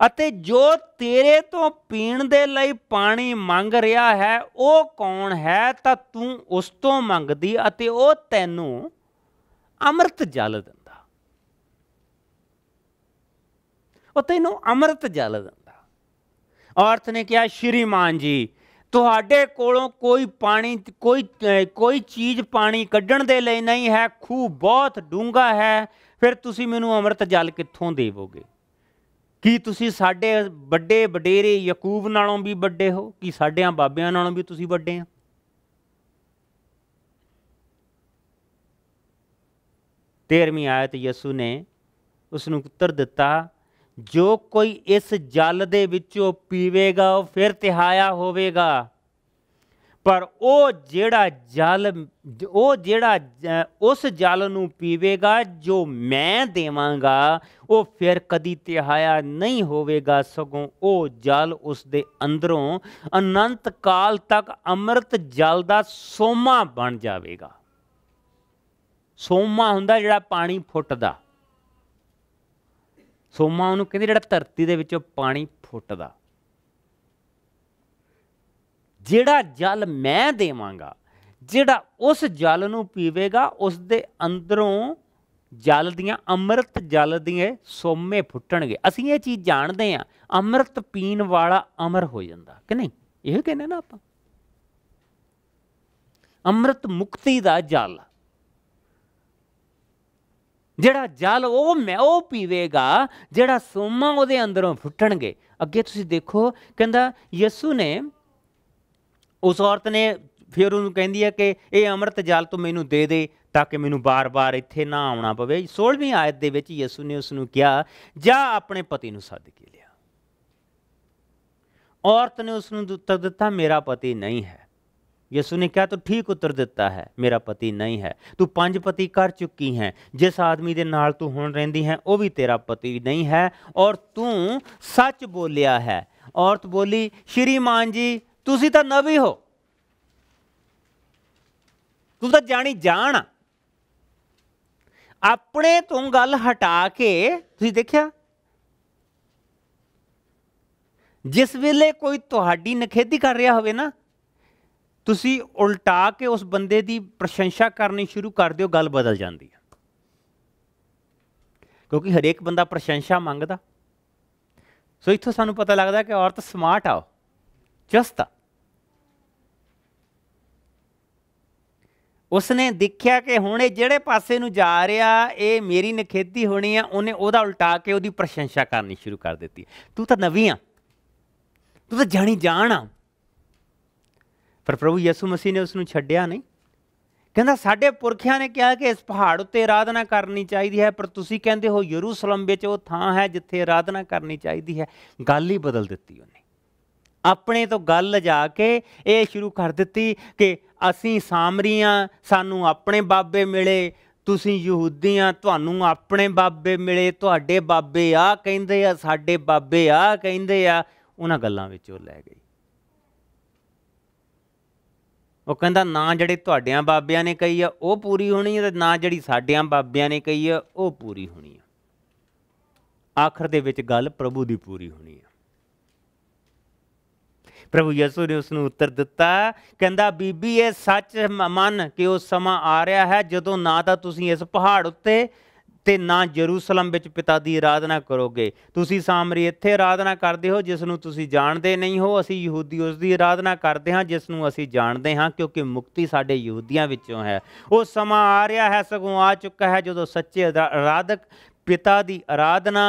ਅਤੇ ਜੋ ਤੇਰੇ ਤੋਂ ਪੀਣ ਦੇ ਲਈ ਪਾਣੀ ਮੰਗ ਰਿਹਾ ਹੈ ਉਹ ਕੌਣ ਹੈ ਤਾਂ ਤੂੰ ਉਸ ਤੋਂ ਮੰਗਦੀ ਅਤੇ ਉਹ ਤੈਨੂੰ ਅੰਮ੍ਰਿਤ ਜਲ ਦਿੰਦਾ ਉਹ ਤੈਨੂੰ ਅੰਮ੍ਰਿਤ ਜਲ ਦਿੰਦਾ ਔਰਤ ਨੇ ਕਿਹਾ ਸ਼੍ਰੀਮਾਨ ਜੀ ਤੁਹਾਡੇ ਕੋਲੋਂ ਕੋਈ ਪਾਣੀ ਕੋਈ ਕੋਈ ਚੀਜ਼ ਪਾਣੀ ਕੱਢਣ ਦੇ ਲਈ ਨਹੀਂ ਹੈ ਖੂਹ ਬਹੁਤ ਡੂੰਘਾ ਹੈ ਫਿਰ ਤੁਸੀਂ ਮੈਨੂੰ ਅੰਮ੍ਰਿਤ ਜਲ ਕਿੱਥੋਂ ਦੇਵੋਗੇ ਕੀ ਤੁਸੀਂ ਸਾਡੇ ਵੱਡੇ ਵਡੇਰੇ ਯਾਕੂਬ ਨਾਲੋਂ ਵੀ ਵੱਡੇ ਹੋ ਕੀ ਸਾਡਿਆਂ ਬਾਬਿਆਂ ਨਾਲੋਂ ਵੀ ਤੁਸੀਂ ਵੱਡੇ ਆ ਤੇਰਵੀਂ ਆਇਤ ਯਿਸੂ ਨੇ ਉਸ ਨੂੰ ਉੱਤਰ ਦਿੱਤਾ ਜੋ ਕੋਈ ਇਸ ਜਲ ਦੇ ਵਿੱਚੋਂ ਪੀਵੇਗਾ ਉਹ ਫਿਰ ਤਿਹਾਇਆ ਹੋਵੇਗਾ ਪਰ ਉਹ ਜਿਹੜਾ ਜਲ ਉਹ ਜਿਹੜਾ ਉਸ ਜਲ ਨੂੰ ਪੀਵੇਗਾ ਜੋ ਮੈਂ ਦੇਵਾਂਗਾ ਉਹ ਫਿਰ ਕਦੀ ਤਿਹਾਇਆ ਨਹੀਂ ਹੋਵੇਗਾ ਸਗੋਂ ਉਹ ਜਲ ਉਸ ਦੇ ਅੰਦਰੋਂ ਅਨੰਤ ਕਾਲ ਤੱਕ ਅੰਮ੍ਰਿਤ ਜਲ ਦਾ ਸੋਮਾ ਬਣ ਜਾਵੇਗਾ ਸੋਮਾ ਹੁੰਦਾ ਜਿਹੜਾ ਪਾਣੀ ਫੁੱਟਦਾ ਸੋਮਾ ਉਹਨੂੰ ਕਹਿੰਦੇ ਜਿਹੜਾ ਧਰਤੀ ਦੇ ਵਿੱਚੋਂ ਪਾਣੀ ਫੁੱਟਦਾ ਜਿਹੜਾ ਜਲ ਮੈਂ ਦੇਵਾਂਗਾ ਜਿਹੜਾ ਉਸ ਜਲ ਨੂੰ ਪੀਵੇਗਾ ਉਸ ਦੇ ਅੰਦਰੋਂ ਜਲ ਦੀਆਂ ਅੰਮ੍ਰਿਤ ਜਲ ਦੀਆਂ ਸੋਮੇ ਫੁੱਟਣਗੇ ਅਸੀਂ ਇਹ ਚੀਜ਼ ਜਾਣਦੇ ਆ ਅੰਮ੍ਰਿਤ ਪੀਣ ਵਾਲਾ ਅਮਰ ਹੋ ਜਾਂਦਾ ਕਿ ਨਹੀਂ ਇਹ ਕਹਿੰਦੇ ਨਾ ਆਪਾਂ ਅੰਮ੍ਰਿਤ ਮੁਕਤੀ ਦਾ ਜਲ ਜਿਹੜਾ ਜਲ ਉਹ ਮੈਂ ਉਹ ਪੀਵੇਗਾ ਜਿਹੜਾ ਸੋਮਾ ਉਹਦੇ ਅੰਦਰੋਂ ਫੁੱਟਣਗੇ ਅੱਗੇ ਤੁਸੀਂ ਦੇਖੋ ਕਹਿੰਦਾ ਯਿਸੂ ਨੇ ਉਸ ਔਰਤ ਨੇ ਫਿਰ ਉਹਨੂੰ ਕਹਿੰਦੀ ਹੈ ਕਿ ਇਹ ਅੰਮ੍ਰਿਤ ਜਲ ਤੂੰ ਮੈਨੂੰ ਦੇ ਦੇ ਤਾਂ ਕਿ ਮੈਨੂੰ ਬਾਰ-ਬਾਰ ਇੱਥੇ ਨਾ ਆਉਣਾ ਪਵੇ 16ਵੀਂ ਆਇਤ ਦੇ ਵਿੱਚ ਯਿਸੂ ਨੇ ਉਸ ਨੂੰ ਕਿਹਾ ਜਾ ਆਪਣੇ ਪਤੀ ਨੂੰ ਸੱਦ ਕੇ ਲਿਆ ਔਰਤ ਨੇ ਉਸ ਨੂੰ ਉੱਤਰ ਦਿੱਤਾ ਮੇਰਾ ਪਤੀ ਨਹੀਂ ਹੈ ਯਿਸੂ ਨੇ ਕਿਹਾ ਤੂੰ ਠੀਕ ਉੱਤਰ ਦਿੱਤਾ ਹੈ ਮੇਰਾ ਪਤੀ ਨਹੀਂ ਹੈ ਤੂੰ ਪੰਜ ਪਤੀ ਕਰ ਚੁੱਕੀ ਹੈ ਜਿਸ ਆਦਮੀ ਦੇ ਨਾਲ ਤੂੰ ਹੁਣ ਰਹਿੰਦੀ ਹੈ ਉਹ ਵੀ ਤੇਰਾ ਪਤੀ ਨਹੀਂ ਹੈ ਔਰ ਤੂੰ ਸੱਚ ਬੋਲਿਆ ਹੈ ਔਰਤ ਬੋਲੀ ਸ਼੍ਰੀਮਾਨ ਜੀ ਤੁਸੀਂ ਤਾਂ ਨਵੀ ਹੋ ਤੂੰ ਤਾਂ ਜਾਣੀ ਜਾਣ ਆਪਣੇ ਤੋਂ ਗੱਲ ਹਟਾ ਕੇ ਤੁਸੀਂ ਦੇਖਿਆ ਜਿਸ ਵੇਲੇ ਕੋਈ ਤੁਹਾਡੀ ਨਖੇਦੀ ਕਰ ਰਿਹਾ ਹੋਵੇ ਨਾ ਤੁਸੀਂ ਉਲਟਾ ਕੇ ਉਸ ਬੰਦੇ ਦੀ ਪ੍ਰਸ਼ੰਸਾ ਕਰਨੀ ਸ਼ੁਰੂ ਕਰ ਦਿਓ ਗੱਲ ਬਦਲ ਜਾਂਦੀ ਹੈ ਕਿਉਂਕਿ ਹਰੇਕ ਬੰਦਾ ਪ੍ਰਸ਼ੰਸਾ ਮੰਗਦਾ ਸੋ ਇਥੋਂ ਸਾਨੂੰ ਪਤਾ ਲੱਗਦਾ ਕਿ ਔਰਤ ਸਮਾਰਟ ਆ ਚਸਤ ਉਸਨੇ ਦੇਖਿਆ ਕਿ ਹੁਣ ਇਹ ਜਿਹੜੇ ਪਾਸੇ ਨੂੰ ਜਾ ਰਿਹਾ ਇਹ ਮੇਰੀ ਨਖੇਤੀ ਹੋਣੀ ਆ ਉਹਨੇ ਉਹਦਾ ਉਲਟਾ ਕੇ ਉਹਦੀ ਪ੍ਰਸ਼ੰਸਾ ਕਰਨੀ ਸ਼ੁਰੂ ਕਰ ਦਿੱਤੀ ਤੂੰ ਤਾਂ ਨਵੀਂ ਆ ਤੂੰ ਤਾਂ ਜਾਣੀ ਜਾਣ ਆ ਪਰ ਪ੍ਰਭੂ ਯਿਸੂ ਮਸੀਹ ਨੇ ਉਸ ਨੂੰ ਛੱਡਿਆ ਨਹੀਂ ਕਹਿੰਦਾ ਸਾਡੇ ਪੁਰਖਿਆਂ ਨੇ ਕਿਹਾ ਕਿ ਇਸ ਪਹਾੜ ਉੱਤੇ ਆਰਾਧਨਾ ਕਰਨੀ ਚਾਹੀਦੀ ਹੈ ਪਰ ਤੁਸੀਂ ਕਹਿੰਦੇ ਹੋ ਯਰੂਸ਼ਲਮ ਵਿੱਚ ਉਹ ਥਾਂ ਹੈ ਜਿੱਥੇ ਆਰਾਧਨਾ ਕਰਨੀ ਚਾਹੀਦੀ ਹੈ ਗੱਲ ਹੀ ਬਦਲ ਦਿੱਤੀ ਉਹਨੇ ਆਪਣੇ ਤੋਂ ਗੱਲ ਜਾ ਕੇ ਇਹ ਸ਼ੁਰੂ ਕਰ ਦਿੱਤੀ ਕਿ ਅਸੀਂ ਸਾਮਰੀਆਂ ਸਾਨੂੰ ਆਪਣੇ ਬਾਬੇ ਮਿਲੇ ਤੁਸੀਂ ਯਹੂਦੀਆਂ ਤੁਹਾਨੂੰ ਆਪਣੇ ਬਾਬੇ ਮਿਲੇ ਤੁਹਾਡੇ ਬਾਬੇ ਆ ਕਹਿੰਦੇ ਆ ਸਾਡੇ ਬਾਬੇ ਆ ਕਹਿੰਦੇ ਆ ਉਹਨਾਂ ਗੱਲਾਂ ਵਿੱਚ ਉਹ ਲੈ ਗਈ ਉਹ ਕਹਿੰਦਾ ਨਾ ਜਿਹੜੇ ਤੁਹਾਡਿਆਂ ਬਾਬਿਆਂ ਨੇ ਕਹੀ ਆ ਉਹ ਪੂਰੀ ਹੋਣੀ ਹੈ ਤੇ ਨਾ ਜਿਹੜੀ ਸਾਡਿਆਂ ਬਾਬਿਆਂ ਨੇ ਕਹੀ ਆ ਉਹ ਪੂਰੀ ਹੋਣੀ ਆ ਆਖਰ ਦੇ ਵਿੱਚ ਗੱਲ ਪ੍ਰਭੂ ਦੀ ਪੂਰੀ ਹੋਣੀ ਆ ਪ੍ਰਭੂ ਯਿਸੂ ਨੇ ਉਸ ਨੂੰ ਉੱਤਰ ਦਿੱਤਾ ਕਹਿੰਦਾ ਬੀਬੀ ਇਹ ਸੱਚ ਮੰਨ ਕਿ ਉਹ ਸਮਾਂ ਆ ਰਿਹਾ ਹੈ ਜਦੋਂ ਨਾ ਤਾਂ ਤੁਸੀਂ ਇਸ ਪਹਾੜ ਉੱਤੇ ਤੇ ਨਾ ਜਰੂਸਲਮ ਵਿੱਚ ਪਿਤਾ ਦੀ ਆਰਾਧਨਾ ਕਰੋਗੇ ਤੁਸੀਂ ਸਾਮਰੀ ਇੱਥੇ ਆਰਾਧਨਾ ਕਰਦੇ ਹੋ ਜਿਸ ਨੂੰ ਤੁਸੀਂ ਜਾਣਦੇ ਨਹੀਂ ਹੋ ਅਸੀਂ ਯਹੂਦੀ ਉਸ ਦੀ ਆਰਾਧਨਾ ਕਰਦੇ ਹਾਂ ਜਿਸ ਨੂੰ ਅਸੀਂ ਜਾਣਦੇ ਹਾਂ ਕਿਉਂਕਿ ਮੁਕਤੀ ਸਾਡੇ ਯਹੂਦੀਆਂ ਵਿੱਚੋਂ ਹੈ ਉਹ ਸਮਾਂ ਆ ਰਿਹਾ ਹੈ ਸਗੋਂ ਆ ਚੁੱਕਾ ਹੈ ਜਦੋਂ ਸੱਚੇ ਆਰਾਧਕ ਪਿਤਾ ਦੀ ਆਰਾਧਨਾ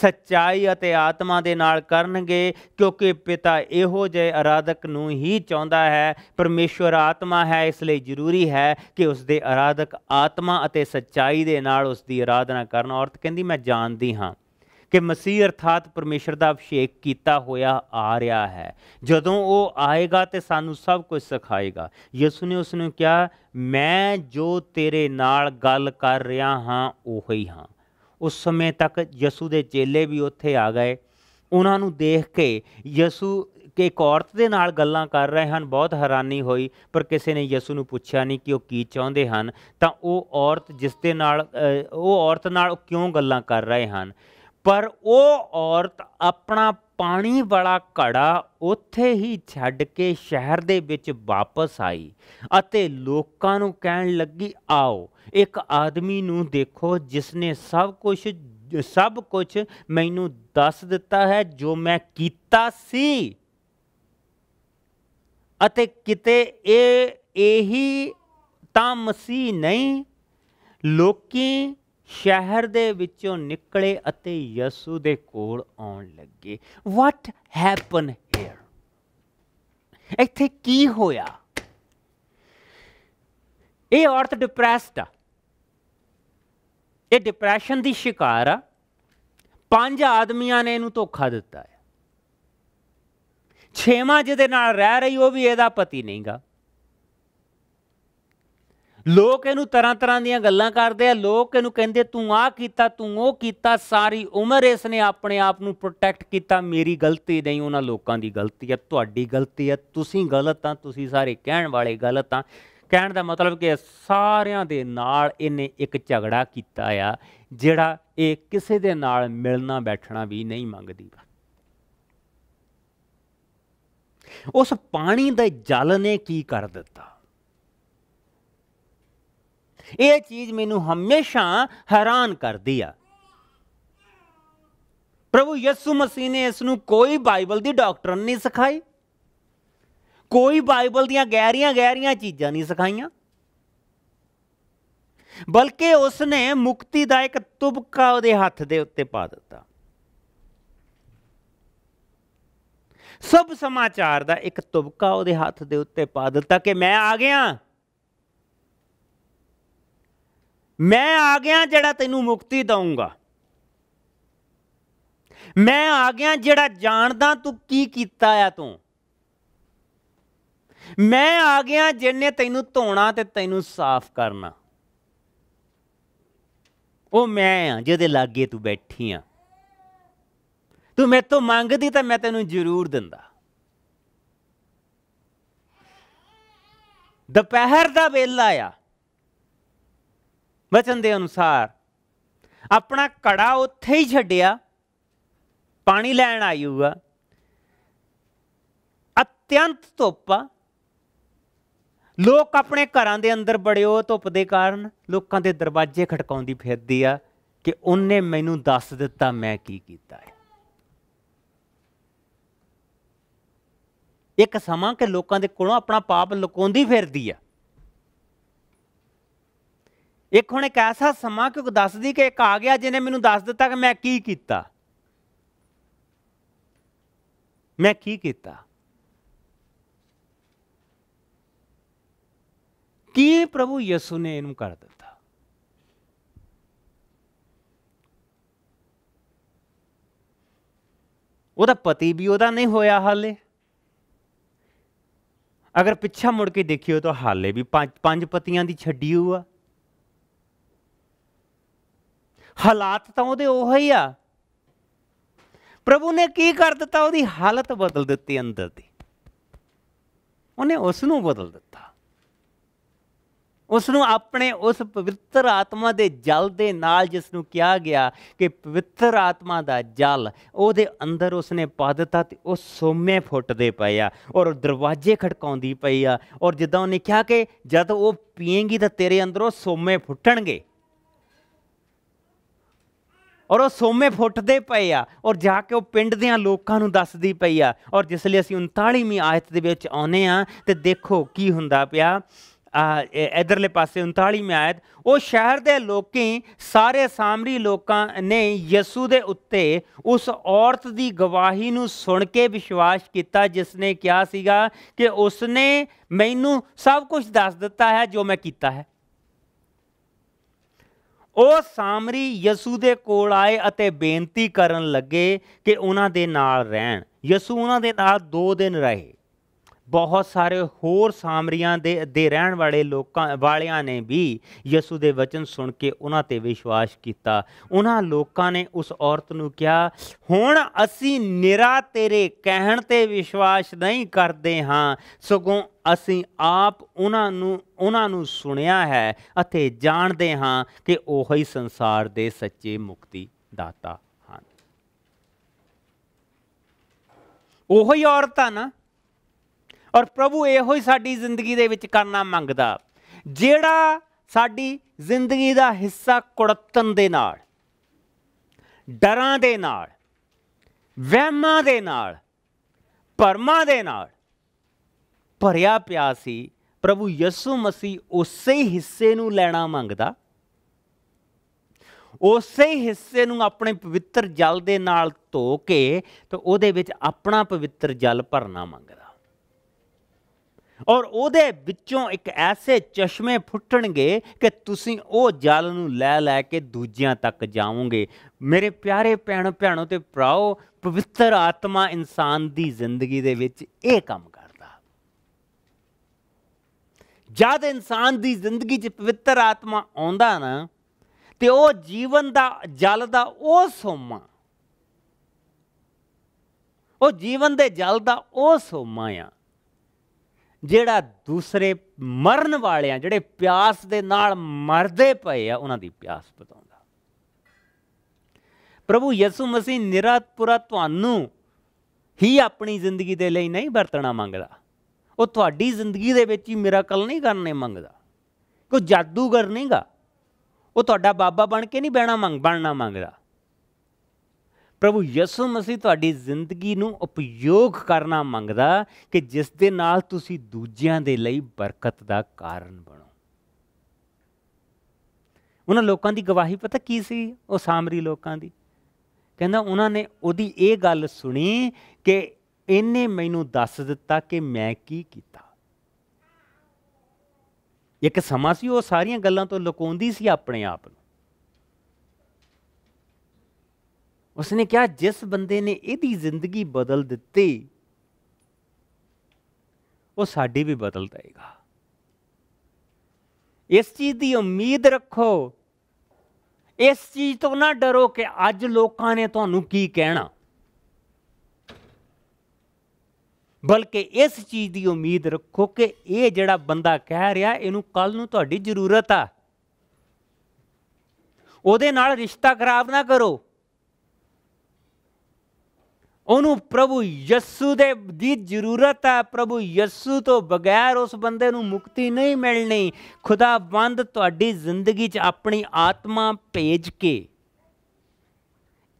ਸਚਾਈ ਅਤੇ ਆਤਮਾ ਦੇ ਨਾਲ ਕਰਨਗੇ ਕਿਉਂਕਿ ਪਿਤਾ ਇਹੋ ਜਿਹੇ ਆਰਾਧਕ ਨੂੰ ਹੀ ਚਾਹੁੰਦਾ ਹੈ ਪਰਮੇਸ਼ਵਰ ਆਤਮਾ ਹੈ ਇਸ ਲਈ ਜ਼ਰੂਰੀ ਹੈ ਕਿ ਉਸ ਦੇ ਆਰਾਧਕ ਆਤਮਾ ਅਤੇ ਸਚਾਈ ਦੇ ਨਾਲ ਉਸ ਦੀ ਆਰਾਧਨਾ ਕਰਨ ਔਰਤ ਕਹਿੰਦੀ ਮੈਂ ਜਾਣਦੀ ਹਾਂ ਕਿ ਮਸੀਹ ਅਰਥਾਤ ਪਰਮੇਸ਼ਰ ਦਾ ਅਭਿਸ਼ੇਕ ਕੀਤਾ ਹੋਇਆ ਆ ਰਿਹਾ ਹੈ ਜਦੋਂ ਉਹ ਆਏਗਾ ਤੇ ਸਾਨੂੰ ਸਭ ਕੁਝ ਸਿਖਾਏਗਾ ਯਿਸੂ ਨੇ ਉਸ ਨੂੰ ਕਿਹਾ ਮੈਂ ਜੋ ਤੇਰੇ ਨਾਲ ਗੱਲ ਕਰ ਰਿਹਾ ਹਾਂ ਉਹੀ ਹਾਂ ਉਸ ਸਮੇਂ ਤੱਕ ਯਸੂ ਦੇ ਚੇਲੇ ਵੀ ਉੱਥੇ ਆ ਗਏ ਉਹਨਾਂ ਨੂੰ ਦੇਖ ਕੇ ਯਸੂ ਕੇ ਇੱਕ ਔਰਤ ਦੇ ਨਾਲ ਗੱਲਾਂ ਕਰ ਰਹੇ ਹਨ ਬਹੁਤ ਹੈਰਾਨੀ ਹੋਈ ਪਰ ਕਿਸੇ ਨੇ ਯਸੂ ਨੂੰ ਪੁੱਛਿਆ ਨਹੀਂ ਕਿ ਉਹ ਕੀ ਚਾਹੁੰਦੇ ਹਨ ਤਾਂ ਉਹ ਔਰਤ ਜਿਸ ਦੇ ਨਾਲ ਉਹ ਔਰਤ ਨਾਲ ਕਿਉਂ ਗੱਲਾਂ ਕਰ ਰਹੇ ਹਨ ਪਰ ਉਹ ਔਰਤ ਆਪਣਾ ਪਾਣੀ ਵਾਲਾ ਘੜਾ ਉੱਥੇ ਹੀ ਛੱਡ ਕੇ ਸ਼ਹਿਰ ਦੇ ਵਿੱਚ ਵਾਪਸ ਆਈ ਅਤੇ ਲੋਕਾਂ ਨੂੰ ਕਹਿਣ ਲੱਗੀ ਆਓ ਇੱਕ ਆਦਮੀ ਨੂੰ ਦੇਖੋ ਜਿਸ ਨੇ ਸਭ ਕੁਝ ਸਭ ਕੁਝ ਮੈਨੂੰ ਦੱਸ ਦਿੱਤਾ ਹੈ ਜੋ ਮੈਂ ਕੀਤਾ ਸੀ ਅਤੇ ਕਿਤੇ ਇਹ ਇਹੀ ਤਾਂ ਮਸੀਹ ਨਹੀਂ ਲੋਕੀ ਸ਼ਹਿਰ ਦੇ ਵਿੱਚੋਂ ਨਿਕਲੇ ਅਤੇ ਯਸੂ ਦੇ ਕੋਲ ਆਉਣ ਲੱਗੇ ਵਾਟ ਹੈਪਨ ਹੇਅਰ ਇੱਥੇ ਕੀ ਹੋਇਆ ਇਹ ਔਰਤ ਡਿਪਰੈਸਡ ਆ ਇਹ ਡਿਪਰੈਸ਼ਨ ਦੀ ਸ਼ਿਕਾਰ ਆ ਪੰਜ ਆਦਮੀਆਂ ਨੇ ਇਹਨੂੰ ਧੋਖਾ ਦਿੱਤਾ ਹੈ ਛੇਵਾਂ ਜਿਹਦੇ ਨਾਲ ਰਹਿ ਰਹੀ ਉਹ ਵੀ ਇਹਦਾ ਪਤੀ ਨਹੀਂਗਾ ਲੋਕ ਇਹਨੂੰ ਤਰ੍ਹਾਂ ਤਰ੍ਹਾਂ ਦੀਆਂ ਗੱਲਾਂ ਕਰਦੇ ਆ ਲੋਕ ਇਹਨੂੰ ਕਹਿੰਦੇ ਤੂੰ ਆ ਕੀਤਾ ਤੂੰ ਉਹ ਕੀਤਾ ਸਾਰੀ ਉਮਰ ਇਸ ਨੇ ਆਪਣੇ ਆਪ ਨੂੰ ਪ੍ਰੋਟੈਕਟ ਕੀਤਾ ਮੇਰੀ ਗਲਤੀ ਨਹੀਂ ਉਹਨਾਂ ਲੋਕਾਂ ਦੀ ਗਲਤੀ ਹੈ ਤੁਹਾਡੀ ਗਲਤੀ ਹੈ ਤੁਸੀਂ ਗਲਤ ਆ ਤੁਸੀਂ ਸਾਰੇ ਕਹਿਣ ਵਾਲੇ ਗਲਤ ਆ ਕਹਿਣ ਦਾ ਮਤਲਬ ਕਿ ਸਾਰਿਆਂ ਦੇ ਨਾਲ ਇਹਨੇ ਇੱਕ ਝਗੜਾ ਕੀਤਾ ਆ ਜਿਹੜਾ ਇਹ ਕਿਸੇ ਦੇ ਨਾਲ ਮਿਲਣਾ ਬੈਠਣਾ ਵੀ ਨਹੀਂ ਮੰਗਦੀ ਉਸ ਪਾਣੀ ਦੇ ਜਲ ਨੇ ਕੀ ਕਰ ਦਿੱਤਾ ਇਹ ਚੀਜ਼ ਮੈਨੂੰ ਹਮੇਸ਼ਾ ਹੈਰਾਨ ਕਰਦੀ ਆ ਪ੍ਰਭੂ ਯਿਸੂ ਮਸੀਹ ਨੇ ਇਸ ਨੂੰ ਕੋਈ ਬਾਈਬਲ ਦੀ ਡਾਕਟਰਨ ਨਹੀਂ ਸਿਖਾਈ ਕੋਈ ਬਾਈਬਲ ਦੀਆਂ ਗਹਿਰੀਆਂ ਗਹਿਰੀਆਂ ਚੀਜ਼ਾਂ ਨਹੀਂ ਸਿਖਾਈਆਂ ਬਲਕਿ ਉਸ ਨੇ ਮੁਕਤੀ ਦਾ ਇੱਕ ਤੁਬਕਾ ਉਹਦੇ ਹੱਥ ਦੇ ਉੱਤੇ ਪਾ ਦਿੱਤਾ ਸਭ ਸਮਾਚਾਰ ਦਾ ਇੱਕ ਤੁਬਕਾ ਉਹਦੇ ਹੱਥ ਦੇ ਉੱਤੇ ਪਾ ਦਿੱਤਾ ਕਿ ਮੈਂ ਆ ਗਿਆ ਮੈਂ ਆ ਗਿਆ ਜਿਹੜਾ ਤੈਨੂੰ ਮੁਕਤੀ ਦਊਂਗਾ ਮੈਂ ਆ ਗਿਆ ਜਿਹੜਾ ਜਾਣਦਾ ਤੂੰ ਕੀ ਕੀਤਾ ਆ ਤੂੰ ਮੈਂ ਆ ਗਿਆ ਜਿਹਨੇ ਤੈਨੂੰ ਧੋਣਾ ਤੇ ਤੈਨੂੰ ਸਾਫ਼ ਕਰਨਾ ਉਹ ਮੈਂ ਆ ਜਿਹਦੇ ਲਾਗੇ ਤੂੰ ਬੈਠੀ ਆ ਤੂੰ ਮੇਰੇ ਤੋਂ ਮੰਗਦੀ ਤਾਂ ਮੈਂ ਤੈਨੂੰ ਜ਼ਰੂਰ ਦਿੰਦਾ ਦੁਪਹਿਰ ਦਾ ਵੇਲਾ ਆ ਵਚਨ ਦੇ ਅਨੁਸਾਰ ਆਪਣਾ ਕੜਾ ਉੱਥੇ ਹੀ ਛੱਡਿਆ ਪਾਣੀ ਲੈਣ ਆਇਊਗਾ ਅਤਿਅੰਤ ਧੁੱਪ ਲੋਕ ਆਪਣੇ ਘਰਾਂ ਦੇ ਅੰਦਰ ਬੜਿਓ ਧੁੱਪ ਦੇ ਕਾਰਨ ਲੋਕਾਂ ਦੇ ਦਰਵਾਜ਼ੇ ਖੜਕਾਉਂਦੀ ਫਿਰਦੀ ਆ ਕਿ ਉਹਨੇ ਮੈਨੂੰ ਦੱਸ ਦਿੱਤਾ ਮੈਂ ਕੀ ਕੀਤਾ ਹੈ ਇੱਕ ਸਮਾਂ ਕਿ ਲੋਕਾਂ ਦੇ ਕੋਲੋਂ ਆਪਣਾ ਪਾਪ ਲੁਕਾਉਂਦੀ ਫਿਰਦੀ ਆ ਇੱਕ ਹੁਣ ਇੱਕ ਐਸਾ ਸਮਾਂ ਕਿ ਉਹ ਦੱਸਦੀ ਕਿ ਇੱਕ ਆ ਗਿਆ ਜਿਹਨੇ ਮੈਨੂੰ ਦੱਸ ਦਿੱਤਾ ਕਿ ਮੈਂ ਕੀ ਕੀਤਾ ਮੈਂ ਕੀ ਕੀਤਾ ਕੀ ਪ੍ਰਭੂ ਯਿਸੂ ਨੇ ਇਹਨੂੰ ਕਰ ਦਿੱਤਾ ਉਹਦਾ ਪਤੀ ਵੀ ਉਹਦਾ ਨਹੀਂ ਹੋਇਆ ਹਾਲੇ ਅਗਰ ਪਿੱਛਾ ਮੁੜ ਕੇ ਦੇਖਿਓ ਤਾਂ ਹਾਲੇ ਵੀ ਪੰਜ ਪੰਜ ਪਤੀਆਂ ਦੀ ਛੱਡੀ ਹੋਆ ਹਾਲਾਤ ਤਾਂ ਉਹਦੇ ਉਹ ਹੀ ਆ ਪ੍ਰਭੂ ਨੇ ਕੀ ਕਰ ਦਿੱਤਾ ਉਹਦੀ ਹਾਲਤ ਬਦਲ ਦਿੱਤੀ ਅੰਦਰ ਦੀ ਉਹਨੇ ਉਸ ਨੂੰ ਬਦਲ ਦਿੱਤਾ ਉਸ ਨੂੰ ਆਪਣੇ ਉਸ ਪਵਿੱਤਰ ਆਤਮਾ ਦੇ ਜਲ ਦੇ ਨਾਲ ਜਿਸ ਨੂੰ ਕਿਹਾ ਗਿਆ ਕਿ ਪਵਿੱਤਰ ਆਤਮਾ ਦਾ ਜਲ ਉਹਦੇ ਅੰਦਰ ਉਸਨੇ ਪਾ ਦਿੱਤਾ ਤੇ ਉਹ ਸੋਮੇ ਫੁੱਟਦੇ ਪਏ ਆ ਔਰ ਦਰਵਾਜ਼ੇ ਖੜਕਾਉਂਦੀ ਪਈ ਆ ਔਰ ਜਿੱਦਾਂ ਉਹਨੇ ਕਿਹਾ ਕਿ ਜਦ ਉਹ ਪੀਏਗੀ ਤਾਂ ਤੇਰੇ ਅੰਦਰੋਂ ਸੋਮੇ ਫੁੱਟਣਗੇ ਔਰ ਉਹ ਸੋਮੇ ਫੁੱਟਦੇ ਪਏ ਆ ਔਰ ਜਾ ਕੇ ਉਹ ਪਿੰਡ ਦੇਆਂ ਲੋਕਾਂ ਨੂੰ ਦੱਸਦੀ ਪਈ ਆ ਔਰ ਜਿਸ ਲਈ ਅਸੀਂ 39ਵੀਂ ਆਇਤ ਦੇ ਵਿੱਚ ਆਉਨੇ ਆ ਤੇ ਦੇਖੋ ਕੀ ਹੁੰਦਾ ਪਿਆ ਆ ਇਧਰਲੇ ਪਾਸੇ 39ਵੀਂ ਆਇਤ ਉਹ ਸ਼ਹਿਰ ਦੇ ਲੋਕੀ ਸਾਰੇ ਸਾਮਰੀ ਲੋਕਾਂ ਨੇ ਯਿਸੂ ਦੇ ਉੱਤੇ ਉਸ ਔਰਤ ਦੀ ਗਵਾਹੀ ਨੂੰ ਸੁਣ ਕੇ ਵਿਸ਼ਵਾਸ ਕੀਤਾ ਜਿਸ ਨੇ ਕਿਹਾ ਸੀਗਾ ਕਿ ਉਸ ਨੇ ਮੈਨੂੰ ਸਭ ਕੁਝ ਦੱਸ ਦਿੱਤਾ ਹੈ ਜੋ ਮੈਂ ਕੀਤਾ ਹੈ ਉਹ ਸਾਮਰੀ ਯਸੂ ਦੇ ਕੋਲ ਆਏ ਅਤੇ ਬੇਨਤੀ ਕਰਨ ਲੱਗੇ ਕਿ ਉਹਨਾਂ ਦੇ ਨਾਲ ਰਹਿਣ ਯਸੂ ਉਹਨਾਂ ਦੇ ਨਾਲ 2 ਦਿਨ ਰਹੇ ਬਹੁਤ ਸਾਰੇ ਹੋਰ ਸਾਮਰੀਆਂ ਦੇ ਦੇ ਰਹਿਣ ਵਾਲੇ ਲੋਕਾਂ ਵਾਲਿਆਂ ਨੇ ਵੀ ਯਿਸੂ ਦੇ ਵਚਨ ਸੁਣ ਕੇ ਉਹਨਾਂ ਤੇ ਵਿਸ਼ਵਾਸ ਕੀਤਾ ਉਹਨਾਂ ਲੋਕਾਂ ਨੇ ਉਸ ਔਰਤ ਨੂੰ ਕਿਹਾ ਹੁਣ ਅਸੀਂ ਨਿਰਾ ਤੇਰੇ ਕਹਿਣ ਤੇ ਵਿਸ਼ਵਾਸ ਨਹੀਂ ਕਰਦੇ ਹਾਂ ਸਗੋਂ ਅਸੀਂ ਆਪ ਉਹਨਾਂ ਨੂੰ ਉਹਨਾਂ ਨੂੰ ਸੁਣਿਆ ਹੈ ਅਤੇ ਜਾਣਦੇ ਹਾਂ ਕਿ ਉਹ ਹੀ ਸੰਸਾਰ ਦੇ ਸੱਚੇ ਮੁਕਤੀ ਦਾਤਾ ਹਨ ਹੀ ਔਰਤ ਆ ਨਾ ਔਰ ਪ੍ਰਭੂ ਇਹੋ ਹੀ ਸਾਡੀ ਜ਼ਿੰਦਗੀ ਦੇ ਵਿੱਚ ਕਰਨਾ ਮੰਗਦਾ ਜਿਹੜਾ ਸਾਡੀ ਜ਼ਿੰਦਗੀ ਦਾ ਹਿੱਸਾ ਕੁੜੱਤਨ ਦੇ ਨਾਲ ਡਰਾਂ ਦੇ ਨਾਲ ਵਹਿਮਾਂ ਦੇ ਨਾਲ ਪਰਮਾਂ ਦੇ ਨਾਲ ਭਰਿਆ ਪਿਆ ਸੀ ਪ੍ਰਭੂ ਯਿਸੂ ਮਸੀਹ ਉਸੇ ਹਿੱਸੇ ਨੂੰ ਲੈਣਾ ਮੰਗਦਾ ਉਸੇ ਹਿੱਸੇ ਨੂੰ ਆਪਣੇ ਪਵਿੱਤਰ ਜਲ ਦੇ ਨਾਲ ਧੋ ਕੇ ਤੇ ਉਹਦੇ ਵਿੱਚ ਆਪਣਾ ਪਵਿੱਤਰ ਜਲ ਭਰਨਾ ਮੰਗਦਾ ਔਰ ਉਹਦੇ ਵਿੱਚੋਂ ਇੱਕ ਐਸੇ ਚਸ਼ਮੇ ਫੁੱਟਣਗੇ ਕਿ ਤੁਸੀਂ ਉਹ ਜਲ ਨੂੰ ਲੈ ਲੈ ਕੇ ਦੂਜਿਆਂ ਤੱਕ ਜਾਵੋਗੇ ਮੇਰੇ ਪਿਆਰੇ ਭੈਣ ਭੈਣੋ ਤੇ ਭਰਾਓ ਪਵਿੱਤਰ ਆਤਮਾ ਇਨਸਾਨ ਦੀ ਜ਼ਿੰਦਗੀ ਦੇ ਵਿੱਚ ਇਹ ਕੰਮ ਕਰਦਾ ਜਦ ਇਨਸਾਨ ਦੀ ਜ਼ਿੰਦਗੀ 'ਚ ਪਵਿੱਤਰ ਆਤਮਾ ਆਉਂਦਾ ਨਾ ਤੇ ਉਹ ਜੀਵਨ ਦਾ ਜਲ ਦਾ ਉਹ ਸੋਮਾ ਉਹ ਜੀਵਨ ਦੇ ਜਲ ਦਾ ਉਹ ਸੋਮਾ ਆ ਜਿਹੜਾ ਦੂਸਰੇ ਮਰਨ ਵਾਲਿਆਂ ਜਿਹੜੇ ਪਿਆਸ ਦੇ ਨਾਲ ਮਰਦੇ ਪਏ ਆ ਉਹਨਾਂ ਦੀ ਪਿਆਸ ਬਤਾਉਂਦਾ ਪ੍ਰਭੂ ਯਿਸੂ ਮਸੀਹ ਨਿਰਾਤਪੁਰਾ ਤੁਹਾਨੂੰ ਹੀ ਆਪਣੀ ਜ਼ਿੰਦਗੀ ਦੇ ਲਈ ਨਹੀਂ ਵਰਤਣਾ ਮੰਗਦਾ ਉਹ ਤੁਹਾਡੀ ਜ਼ਿੰਦਗੀ ਦੇ ਵਿੱਚ ਹੀ ਮਿਰਾਕਲ ਨਹੀਂ ਕਰਨੇ ਮੰਗਦਾ ਕੋਈ ਜਾਦੂਗਰ ਨਹੀਂਗਾ ਉਹ ਤੁਹਾਡਾ ਬਾਬਾ ਬਣ ਕੇ ਨਹੀਂ ਬਹਿਣਾ ਮੰਗ ਬਣਨਾ ਮੰਗਦਾ ਪ੍ਰਭੂ ਯਿਸੂ ਮਸੀਹ ਤੁਹਾਡੀ ਜ਼ਿੰਦਗੀ ਨੂੰ ਉਪਯੋਗ ਕਰਨਾ ਮੰਗਦਾ ਕਿ ਜਿਸ ਦੇ ਨਾਲ ਤੁਸੀਂ ਦੂਜਿਆਂ ਦੇ ਲਈ ਬਰਕਤ ਦਾ ਕਾਰਨ ਬਣੋ ਉਹਨਾਂ ਲੋਕਾਂ ਦੀ ਗਵਾਹੀ ਪਤਾ ਕੀ ਸੀ ਉਹ ਸਾਮਰੀ ਲੋਕਾਂ ਦੀ ਕਹਿੰਦਾ ਉਹਨਾਂ ਨੇ ਉਹਦੀ ਇਹ ਗੱਲ ਸੁਣੀ ਕਿ ਇਹਨੇ ਮੈਨੂੰ ਦੱਸ ਦਿੱਤਾ ਕਿ ਮੈਂ ਕੀ ਕੀਤਾ ਇੱਕ ਸਮਾਂ ਸੀ ਉਹ ਸਾਰੀਆਂ ਗੱਲਾਂ ਤੋਂ ਲੁਕਾਉਂਦੀ ਸੀ ਆਪਣੇ ਆਪ ਨੂੰ ਉਸਨੇ ਕਿਹਾ ਜਿਸ ਬੰਦੇ ਨੇ ਇਹਦੀ ਜ਼ਿੰਦਗੀ ਬਦਲ ਦਿੱਤੀ ਉਹ ਸਾਡੀ ਵੀ ਬਦਲ ਦੇਗਾ ਇਸ ਚੀਜ਼ ਦੀ ਉਮੀਦ ਰੱਖੋ ਇਸ ਚੀਜ਼ ਤੋਂ ਨਾ ਡਰੋ ਕਿ ਅੱਜ ਲੋਕਾਂ ਨੇ ਤੁਹਾਨੂੰ ਕੀ ਕਹਿਣਾ ਬਲਕਿ ਇਸ ਚੀਜ਼ ਦੀ ਉਮੀਦ ਰੱਖੋ ਕਿ ਇਹ ਜਿਹੜਾ ਬੰਦਾ ਕਹਿ ਰਿਹਾ ਇਹਨੂੰ ਕੱਲ ਨੂੰ ਤੁਹਾਡੀ ਜ਼ਰੂਰਤ ਆ ਉਹਦੇ ਨਾਲ ਰਿਸ਼ਤਾ ਖਰਾਬ ਨਾ ਕਰੋ ਉਹਨੂੰ ਪ੍ਰਭੂ ਯਸੂ ਦੇ ਦੀ ਜ਼ਰੂਰਤ ਹੈ ਪ੍ਰਭੂ ਯਸੂ ਤੋਂ ਬਗੈਰ ਉਸ ਬੰਦੇ ਨੂੰ ਮੁਕਤੀ ਨਹੀਂ ਮਿਲਣੀ ਖੁਦਾ ਬੰਦ ਤੁਹਾਡੀ ਜ਼ਿੰਦਗੀ 'ਚ ਆਪਣੀ ਆਤਮਾ ਭੇਜ ਕੇ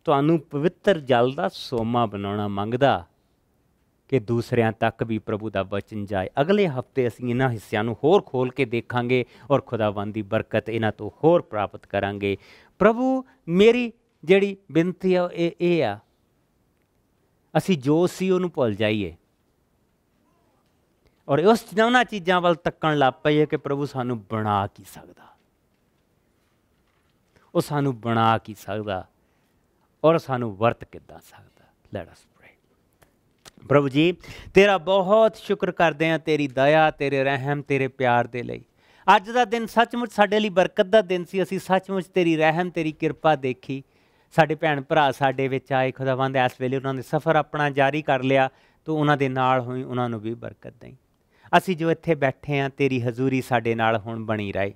ਤੁਹਾਨੂੰ ਪਵਿੱਤਰ ਜਲ ਦਾ ਸੋਮਾ ਬਣਾਉਣਾ ਮੰਗਦਾ ਕਿ ਦੂਸਰਿਆਂ ਤੱਕ ਵੀ ਪ੍ਰਭੂ ਦਾ ਵਚਨ ਜਾਏ ਅਗਲੇ ਹਫਤੇ ਅਸੀਂ ਇਹਨਾਂ ਹਿੱਸਿਆਂ ਨੂੰ ਹੋਰ ਖੋਲ ਕੇ ਦੇਖਾਂਗੇ ਔਰ ਖੁਦਾਵੰਦ ਦੀ ਬਰਕਤ ਇਹਨਾਂ ਤੋਂ ਹੋਰ ਪ੍ਰਾਪਤ ਕਰਾਂਗੇ ਪ੍ਰਭੂ ਮੇਰੀ ਜਿਹੜੀ ਬੇਨਤੀ ਹੈ ਇਹ ਇਹ ਆ ਅਸੀਂ ਜੋ ਸੀ ਉਹਨੂੰ ਭੁੱਲ ਜਾਈਏ ਔਰ ਉਸ ਜਨਾਂ ਚੀਜ਼ਾਂ ਵੱਲ ਤੱਕਣ ਲੱਗ ਪਈਏ ਕਿ ਪ੍ਰਭੂ ਸਾਨੂੰ ਬਣਾ ਕੀ ਸਕਦਾ ਉਹ ਸਾਨੂੰ ਬਣਾ ਕੀ ਸਕਦਾ ਔਰ ਸਾਨੂੰ ਵਰਤ ਕਿੱਦਾਂ ਸਕਦਾ ਲੈਟ ਅਸ ਪ੍ਰੇ ਪ੍ਰਭੂ ਜੀ ਤੇਰਾ ਬਹੁਤ ਸ਼ੁਕਰ ਕਰਦੇ ਆ ਤੇਰੀ ਦਇਆ ਤੇਰੇ ਰਹਿਮ ਤੇਰੇ ਪਿਆਰ ਦੇ ਲਈ ਅੱਜ ਦਾ ਦਿਨ ਸੱਚਮੁੱਚ ਸਾਡੇ ਲਈ ਬਰਕਤ ਦਾ ਦਿਨ ਸੀ ਅਸੀਂ ਸੱਚਮੁੱਚ ਤੇਰੀ ਰਹਿਮ ਤੇਰੀ ਕਿਰਪਾ ਦੇਖੀ ਸਾਡੇ ਭੈਣ ਭਰਾ ਸਾਡੇ ਵਿੱਚ ਆਏ ਖੁਦਾਵੰਦ ਇਸ ਵੇਲੇ ਉਹਨਾਂ ਦੇ ਸਫ਼ਰ ਆਪਣਾ ਜਾਰੀ ਕਰ ਲਿਆ ਤੂੰ ਉਹਨਾਂ ਦੇ ਨਾਲ ਹੋਈ ਉਹਨਾਂ ਨੂੰ ਵੀ ਬਰਕਤ ਦੇਈ ਅਸੀਂ ਜੋ ਇੱਥੇ ਬੈਠੇ ਆ ਤੇਰੀ ਹਜ਼ੂਰੀ ਸਾਡੇ ਨਾਲ ਹੁਣ ਬਣੀ ਰਹੇ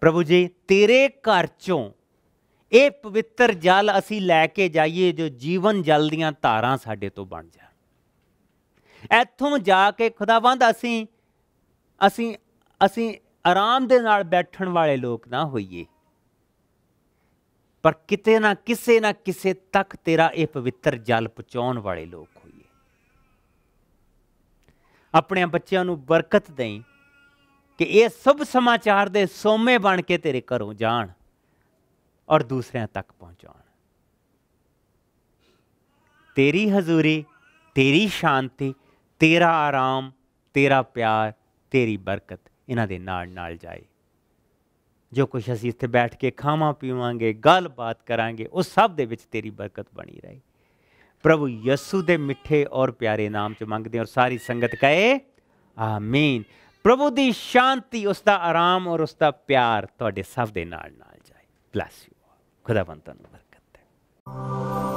ਪ੍ਰਭੂ ਜੀ ਤੇਰੇ ਘਰ ਚੋਂ ਇਹ ਪਵਿੱਤਰ ਜਲ ਅਸੀਂ ਲੈ ਕੇ ਜਾਈਏ ਜੋ ਜੀਵਨ ਜਲ ਦੀਆਂ ਧਾਰਾਂ ਸਾਡੇ ਤੋਂ ਬਣ ਜਾ ਇੱਥੋਂ ਜਾ ਕੇ ਖੁਦਾਵੰਦ ਅਸੀਂ ਅਸੀਂ ਅਸੀਂ ਆਰਾਮ ਦੇ ਨਾਲ ਬੈਠਣ ਵਾਲੇ ਲੋਕ ਨਾ ਹੋਈਏ ਪਰ ਕਿਤੇ ਨਾ ਕਿਸੇ ਨਾ ਕਿਸੇ ਤੱਕ ਤੇਰਾ ਇਹ ਪਵਿੱਤਰ ਜਲ ਪਹੁੰਚਾਉਣ ਵਾਲੇ ਲੋਕ ਹੋਈਏ ਆਪਣੇ ਬੱਚਿਆਂ ਨੂੰ ਬਰਕਤ ਦੇਈ ਕਿ ਇਹ ਸਭ ਸਮਾਚਾਰ ਦੇ ਸੋਮੇ ਬਣ ਕੇ ਤੇਰੇ ਘਰੋਂ ਜਾਣ ਔਰ ਦੂਸਰਿਆਂ ਤੱਕ ਪਹੁੰਚਾਉਣ ਤੇਰੀ ਹਜ਼ੂਰੀ ਤੇਰੀ ਸ਼ਾਂਤੀ ਤੇਰਾ ਆਰਾਮ ਤੇਰਾ ਪਿਆਰ ਤੇਰੀ ਬਰਕਤ ਇਹਨਾਂ ਦੇ ਨਾਲ ਨਾਲ ਜਾਏ ਜੋ ਕੁਝ ਅਸੀਂ ਇੱਥੇ ਬੈਠ ਕੇ ਖਾਵਾਂ ਪੀਵਾਂਗੇ ਗੱਲਬਾਤ ਕਰਾਂਗੇ ਉਹ ਸਭ ਦੇ ਵਿੱਚ ਤੇਰੀ ਬਰਕਤ ਬਣੀ ਰਹੇ ਪ੍ਰਭੂ ਯਸੂ ਦੇ ਮਿੱਠੇ ਔਰ ਪਿਆਰੇ ਨਾਮ 'ਚ ਮੰਗਦੇ ਹਾਂ ਔਰ ਸਾਰੀ ਸੰਗਤ ਕਹੇ ਆਮੀਨ ਪ੍ਰਭੂ ਦੀ ਸ਼ਾਂਤੀ ਉਸ ਦਾ ਆਰਾਮ ਔਰ ਉਸ ਦਾ ਪਿਆਰ ਤੁਹਾਡੇ ਸਭ ਦੇ ਨਾਲ ਨਾਲ ਜਾਏ ਬਲੈਸ ਯੂ ਖੁਦਾਵੰਤ ਤੁਹਾਨੂੰ ਬਰਕਤ ਦੇ